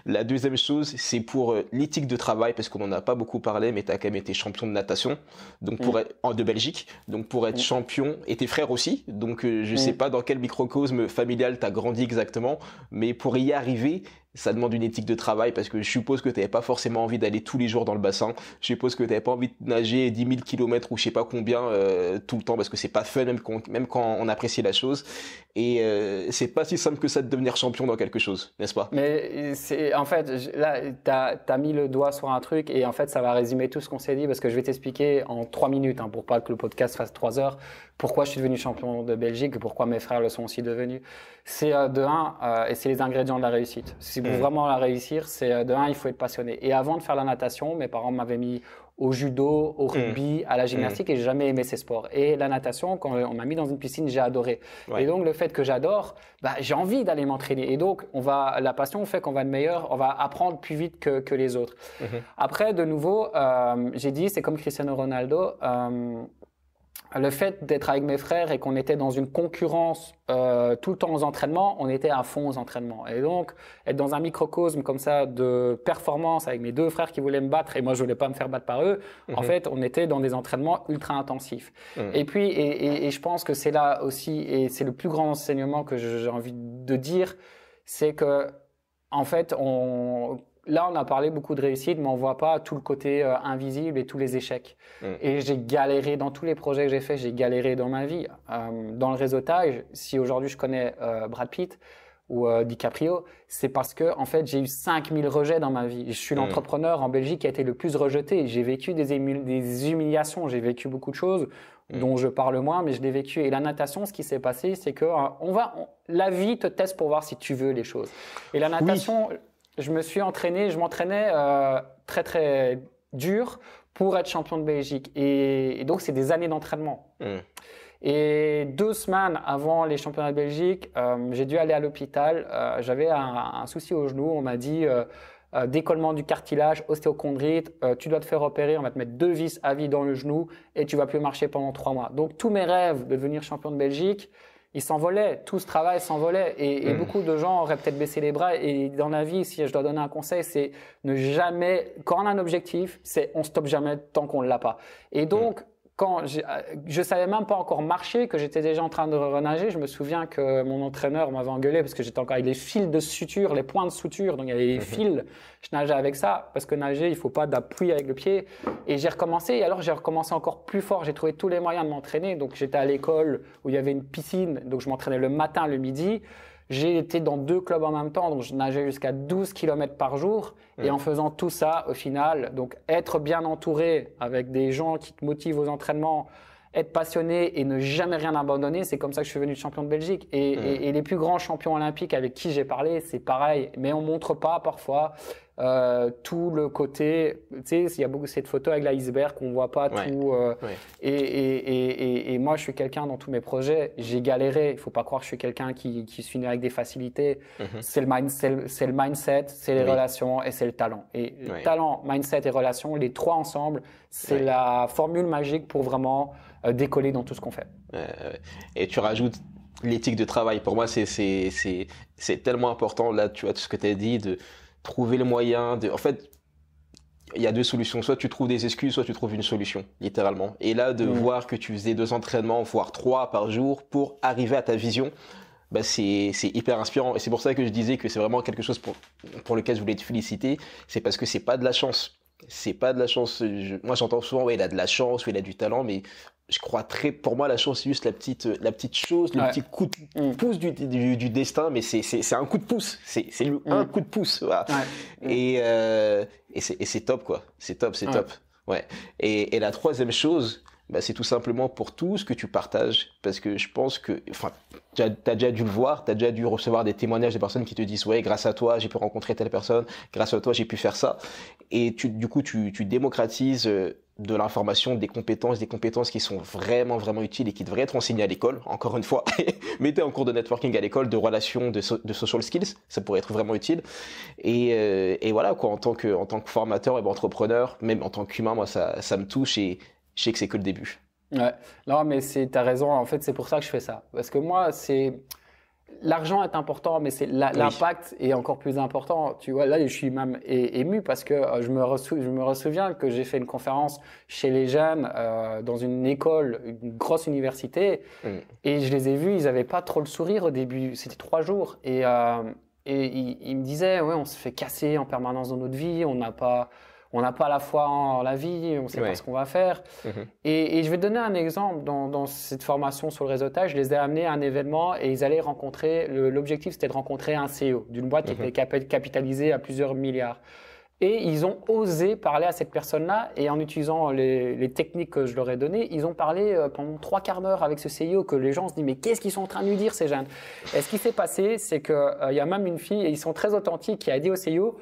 La deuxième chose, c'est pour euh, l'éthique de travail parce qu'on n'en a pas beaucoup parlé, mais tu as quand même été champion de natation donc pour mm. de Belgique. Donc, pour être mm. champion, et tes frères aussi. Donc, je mm. sais pas dans quel microcosme familial tu as grandi exactement, mais pour y arriver, ça demande une éthique de travail parce que je suppose que tu n'avais pas forcément envie d'aller tous les jours dans le bassin. Je suppose que tu n'avais pas envie de nager 10 000 km ou je sais pas combien euh, tout le temps parce que c'est pas fun même quand, même quand on apprécie la chose. Et ce euh, c'est pas si simple que ça de devenir champion dans quelque chose, n'est-ce pas Mais c'est en fait là tu as, mis le doigt sur un truc et en fait ça va résumer tout ce qu'on s'est dit parce que je vais t'expliquer en 3 minutes hein, pour pas que le podcast fasse 3 heures pourquoi je suis devenu champion de Belgique, pourquoi mes frères le sont aussi devenus. C'est euh, de un, euh, et c'est les ingrédients de la réussite. Si vous voulez mm. vraiment la réussir, c'est euh, de un, il faut être passionné. Et avant de faire la natation, mes parents m'avaient mis au judo, au mm. rugby, à la gymnastique, et j'ai jamais aimé ces sports. Et la natation, quand on m'a mis dans une piscine, j'ai adoré. Et donc le fait que j'adore, bah, j'ai envie d'aller m'entraîner. Et donc on va, la passion fait qu'on va être meilleur, on va apprendre plus vite que, les autres. Mm-hmm. Après, de nouveau, j'ai dit, c'est comme Cristiano Ronaldo le fait d'être avec mes frères et qu'on était dans une concurrence euh, tout le temps aux entraînements, on était à fond aux entraînements. Et donc, être dans un microcosme comme ça de performance avec mes deux frères qui voulaient me battre et moi je voulais pas me faire battre par eux, en mhm. fait, on était dans des entraînements ultra intensifs. Mhm. Et puis, et, je pense que c'est là aussi, et c'est le plus grand enseignement que j'ai envie de dire, c'est que, en fait, on, là, on a parlé beaucoup de réussite, mais on voit pas tout le côté euh, invisible et tous les échecs. Mm. Et j'ai galéré dans tous les projets que j'ai faits, j'ai galéré dans ma vie. Euh, dans le réseautage, si aujourd'hui je connais euh, Brad Pitt ou DiCaprio, c'est parce que en fait j'ai eu 5000 rejets dans ma vie. Je suis mm. l'entrepreneur en Belgique qui a été le plus rejeté. J'ai vécu des, humiliations, j'ai vécu beaucoup de choses mm. dont je parle moins, mais je l'ai vécu. Et la natation, ce qui s'est passé, c'est que on va, la vie te teste pour voir si tu veux les choses. Et la natation je me suis entraîné, je m'entraînais euh, très très dur pour être champion de Belgique. Et, donc, c'est des années d'entraînement. Hmm. Et deux semaines avant les championnats de Belgique, euh, j'ai dû aller à l'hôpital. Euh, j'avais un, souci au genou. On m'a dit décollement du cartilage, ostéochondrite. tu dois te faire opérer. On va te mettre deux vis à vie dans le genou et tu vas plus marcher pendant trois mois. Donc tous mes rêves de devenir champion de Belgique, il s'envolait, tout ce travail s'envolait. Et, hmm. beaucoup de gens auraient peut-être baissé les bras. Et dans la vie, si je dois donner un conseil, c'est ne jamais, quand on a un objectif, c'est on stoppe jamais tant qu'on ne l'a pas. Et donc, quand euh, je ne savais même pas encore marcher, que j'étais déjà en train de renager, je me souviens que mon entraîneur m'avait engueulé parce que j'étais encore avec les fils de suture, les points de suture, donc il y avait les mhm. fils. Je nageais avec ça parce que nager, il ne faut pas d'appui avec le pied. Et j'ai recommencé. Et alors j'ai recommencé encore plus fort. J'ai trouvé tous les moyens de m'entraîner. Donc j'étais à l'école où il y avait une piscine, donc je m'entraînais le matin, le midi. J'ai été dans deux clubs en même temps, donc je nageais jusqu'à 12 km par jour. Et en faisant tout ça, au final, donc être bien entouré avec des gens qui te motivent aux entraînements, être passionné et ne jamais rien abandonner, c'est comme ça que je suis venu champion de Belgique. Et, et les plus grands champions olympiques avec qui j'ai parlé, c'est pareil, mais on montre pas parfois euh, tout le côté, tu sais, il y a beaucoup cette photo avec l'iceberg qu'on voit pas tout. Euh, et, moi, je suis quelqu'un dans tous mes projets, j'ai galéré. Il faut pas croire que je suis quelqu'un qui, qui suis avec des facilités. Mhm. C'est le, mind, le, le mindset, c'est les relations et c'est le talent. Et talent, mindset et relations, les trois ensemble, c'est la formule magique pour vraiment euh, décoller dans tout ce qu'on fait. et tu rajoutes l'éthique de travail. Pour moi, c'est tellement important, là, tu vois, tout ce que tu as dit, de, trouver le moyen de. En fait, il y a deux solutions. Soit tu trouves des excuses, soit tu trouves une solution, littéralement. Et là, de mm. voir que tu faisais deux entraînements, voire trois par jour, pour arriver à ta vision, bah, c'est hyper inspirant. Et c'est pour ça que je disais que c'est vraiment quelque chose pour, lequel je voulais te féliciter. C'est parce que c'est pas de la chance. C'est pas de la chance. moi, j'entends souvent, ouais, il a de la chance, ou il a du talent, mais je crois très, pour moi, la chance, c'est juste la petite, euh, la petite chose, le petit coup de mm. pouce du, destin, mais c'est un coup de pouce, c'est mm. un coup de pouce. Mm. Euh, et, c'est top, quoi. C'est top, c'est top. Ouais. Et, la troisième chose, bah, c'est tout simplement pour tout ce que tu partages, parce que je pense que, enfin, tu as, déjà dû le voir, tu as déjà dû recevoir des témoignages des personnes qui te disent, ouais, grâce à toi, j'ai pu rencontrer telle personne, grâce à toi, j'ai pu faire ça. Et du coup, tu, tu démocratises. Euh, de l'information, des compétences, des compétences qui sont vraiment vraiment utiles et qui devraient être enseignées à l'école. Encore une fois, *laughs* mettez en cours de networking à l'école, de relations, de, social skills, ça pourrait être vraiment utile. Et, euh, voilà quoi, en tant que formateur et entrepreneur, même en tant qu'humain, moi ça, me touche et je sais que c'est que le début. Ouais, non mais c'est as raison. En fait, c'est pour ça que je fais ça, parce que moi c'est l'argent est important, mais c'est l'impact est encore plus important. Tu vois, là, je suis même ému parce que euh, je me, souviens que j'ai fait une conférence chez les jeunes euh, dans une école, une grosse université, mm. et je les ai vus, ils n'avaient pas trop le sourire au début. C'était trois jours et euh, ils, me disaient, ouais, on se fait casser en permanence dans notre vie, on n'a pas on n'a pas la foi en la vie, on ne sait pas ce qu'on va faire. Mhm. Et, je vais donner un exemple. Dans, cette formation sur le réseautage, je les ai amenés à un événement et ils allaient rencontrer, l'objectif c'était de rencontrer un CEO d'une boîte qui mhm. était capitalisée à plusieurs milliards. Et ils ont osé parler à cette personne-là et en utilisant les, techniques que je leur ai données, ils ont parlé euh, pendant trois quarts d'heure avec ce CEO que les gens se disent mais qu'est-ce qu'ils sont en train de lui dire ces jeunes Et ce qui s'est passé, c'est qu'il euh, y a même une fille, et ils sont très authentiques, qui a dit au CEO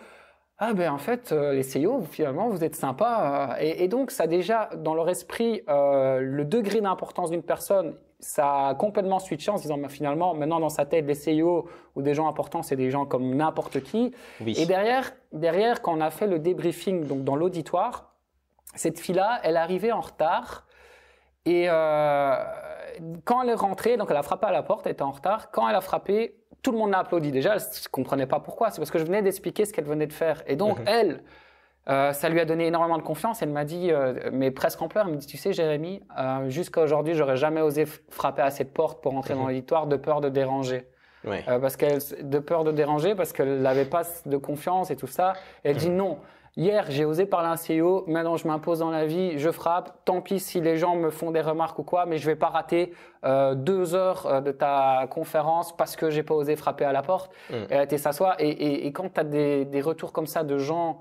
ah ben en fait euh, les CEO finalement vous êtes sympa euh, et, donc ça déjà dans leur esprit euh, le degré d'importance d'une personne ça a complètement switché en se disant finalement maintenant dans sa tête les CEO ou des gens importants c'est des gens comme n'importe qui et derrière derrière quand on a fait le débriefing donc dans l'auditoire cette fille là elle arrivait en retard et quand elle est rentrée donc elle a frappé à la porte elle était en retard quand elle a frappé tout le monde l'a applaudi. Déjà, elle ne comprenait pas pourquoi. C'est parce que je venais d'expliquer ce qu'elle venait de faire. Et donc, mhm. elle, euh, ça lui a donné énormément de confiance. Elle m'a dit, euh, mais presque en pleurs, elle me dit, tu sais, Jérémy, euh, jusqu'à aujourd'hui, j'aurais jamais osé frapper à cette porte pour entrer mhm. dans l'auditoire de peur de déranger. Oui. parce qu'elle, de peur de déranger, parce qu'elle n'avait pas de confiance et tout ça. Elle mhm. dit non. Hier, j'ai osé parler à un CEO, maintenant je m'impose dans la vie, je frappe, tant pis si les gens me font des remarques ou quoi, mais je vais pas rater euh, deux heures euh, de ta conférence parce que j'ai pas osé frapper à la porte. Mm. et, et, quand tu as des, des, retours comme ça de gens,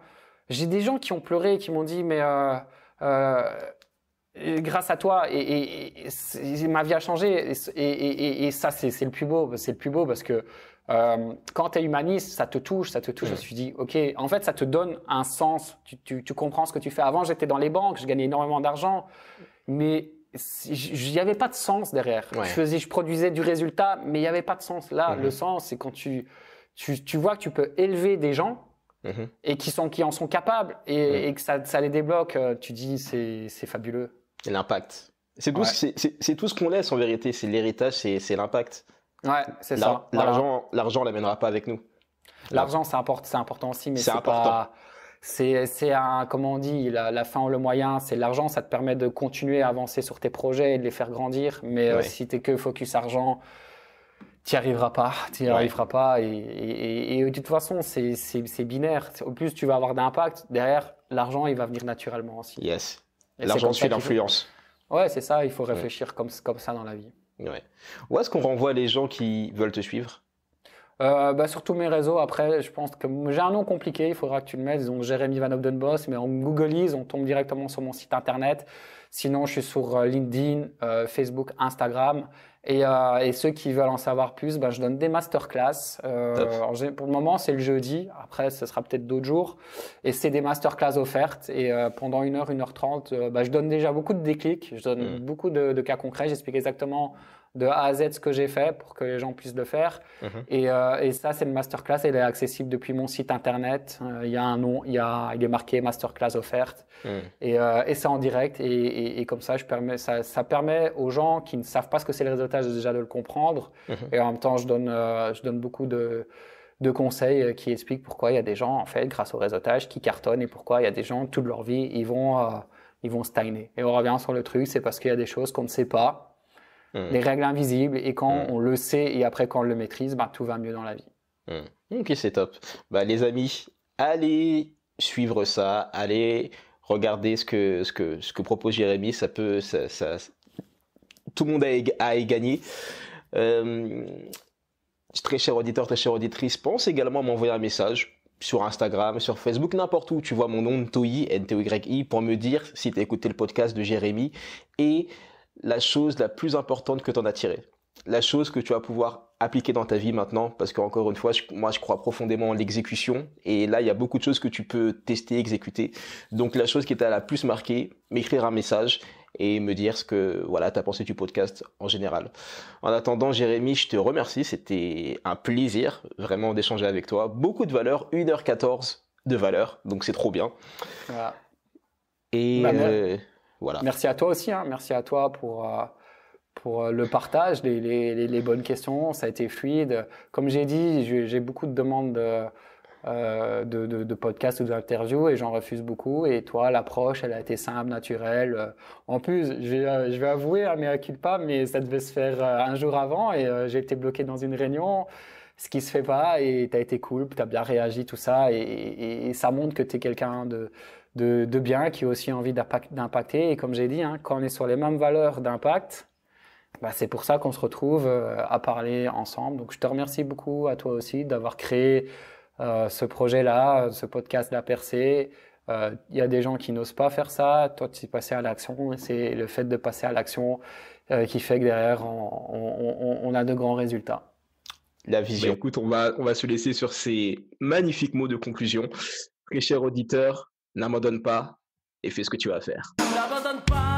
j'ai des gens qui ont pleuré, et qui m'ont dit, mais... Euh, grâce à toi, et, ma vie a changé. Et, ça, c'est le plus beau. C'est le plus beau parce que euh, quand tu es humaniste, ça te touche, ça te touche. Je me suis dit, OK, en fait, ça te donne un sens. Tu, comprends ce que tu fais. Avant, j'étais dans les banques, je gagnais énormément d'argent, mais il n'y avait pas de sens derrière. Je, faisais, je produisais du résultat, mais il n'y avait pas de sens. Là, mhm. le sens, c'est quand tu, tu, vois que tu peux élever des gens. Mhm. et qui, sont, qui en sont capables et, mhm. que ça, les débloque, euh, tu dis c'est fabuleux. L'impact. C'est tout, ce, tout, ce qu'on laisse en vérité, c'est l'héritage, c'est l'impact. Ouais, c'est ça. L'argent, l'argent l'amènera pas avec nous. L'argent, c'est important, aussi, mais c'est pas c'est un, comment on dit, la, la fin ou le moyen, c'est l'argent, ça te permet de continuer à avancer sur tes projets et de les faire grandir. Mais euh, si tu si que focus argent, tu arriveras pas, Tu arriveras pas. Et, de toute façon, c'est binaire. Au plus, tu vas avoir d'impact. Derrière, l'argent, il va venir naturellement aussi. Yes. L'argent suit l'influence. Ouais, c'est ça, il faut réfléchir comme, comme ça dans la vie. Où est-ce qu'on renvoie les gens qui veulent te suivre euh, bah, sur tous mes réseaux, après, je pense que j'ai un nom compliqué, il faudra que tu le mettes. ont Jérémy Van Obdenbos, mais on googleise, on tombe directement sur mon site internet. Sinon, je suis sur euh, LinkedIn, euh, Facebook, Instagram. Et, euh, et, ceux qui veulent en savoir plus, ben, je donne des masterclass. Euh, pour le moment, c'est le jeudi. Après, ce sera peut-être d'autres jours. Et c'est des masterclass offertes. Et euh, pendant une heure, une heure trente, euh, ben, je donne déjà beaucoup de déclics. Je donne mmh. beaucoup de, cas concrets. J'explique exactement de A à Z ce que j'ai fait pour que les gens puissent le faire. Mhm. Et, euh, et, ça, c'est le masterclass. Elle est accessible depuis mon site internet. Euh, il y a un nom, y a, il est marqué masterclass offerte. Mhm. Et, euh, et c'est en direct. Et, et, comme ça, je permets, ça, ça, permet aux gens qui ne savent pas ce que c'est le réseautage déjà de le comprendre. Mhm. Et en même temps, je donne, euh, je donne beaucoup de, de conseils qui expliquent pourquoi il y a des gens, en fait, grâce au réseautage, qui cartonnent et pourquoi il y a des gens, toute leur vie, ils vont, ils vont stagner. Et on revient sur le truc, c'est parce qu'il y a des choses qu'on ne sait pas Mm. des règles invisibles. Et quand mm. on le sait et après quand on le maîtrise, ben, tout va mieux dans la vie. Mm. Ok, c'est top. Bah, les amis, allez suivre ça, allez regarder ce que, ce que, ce que propose Jérémy. Ça peut, ça, tout le monde a, a gagné. Euh, très cher auditeur, très chère auditrice, pense également à m'envoyer un message sur Instagram, sur Facebook, n'importe où. Tu vois mon nom, Ntoyi, N-T-O-Y-I, pour me dire si tu as écouté le podcast de Jérémy et la chose la plus importante que tu en as tirée. La chose que tu vas pouvoir appliquer dans ta vie maintenant, parce qu'encore une fois, moi je crois profondément en l'exécution, et là il y a beaucoup de choses que tu peux tester, exécuter. Donc la chose qui t'a la plus marquée, m'écrire un message et me dire ce que voilà as pensé du podcast en général. En attendant, Jérémy, je te remercie, c'était un plaisir vraiment d'échanger avec toi. Beaucoup de valeur, 1h14 de valeur, donc c'est trop bien. Voilà. Et bah, euh, Merci à toi aussi. Hein. Merci à toi pour euh, pour euh, le partage, les, les, bonnes questions. Ça a été fluide. Comme j'ai dit, j'ai beaucoup de demandes euh, de, de, podcasts ou d'interviews et j'en refuse beaucoup. Et toi, l'approche, elle a été simple, naturelle. En plus, je, je vais avouer hein, mais mes pas mais ça devait se faire un jour avant et j'ai été bloqué dans une réunion. Ce qui se fait pas et t'as été cool, t'as bien réagi, tout ça et, et ça montre que t'es quelqu'un de, de, de bien qui ont aussi envie d'impacter. Et comme j'ai dit, hein, quand on est sur les mêmes valeurs d'impact, bah, c'est pour ça qu'on se retrouve euh, à parler ensemble. Donc je te remercie beaucoup à toi aussi d'avoir créé euh, ce projet-là, ce podcast La Percée. Euh, il y a des gens qui n'osent pas faire ça. Toi, tu es passé à l'action. C'est le fait de passer à l'action qui fait que derrière, on, a de grands résultats. La vision. Bah, écoute, on va, on va se laisser sur ces magnifiques mots de conclusion. Très chers auditeurs n'abandonne pas et fais ce que tu vas faire. pas.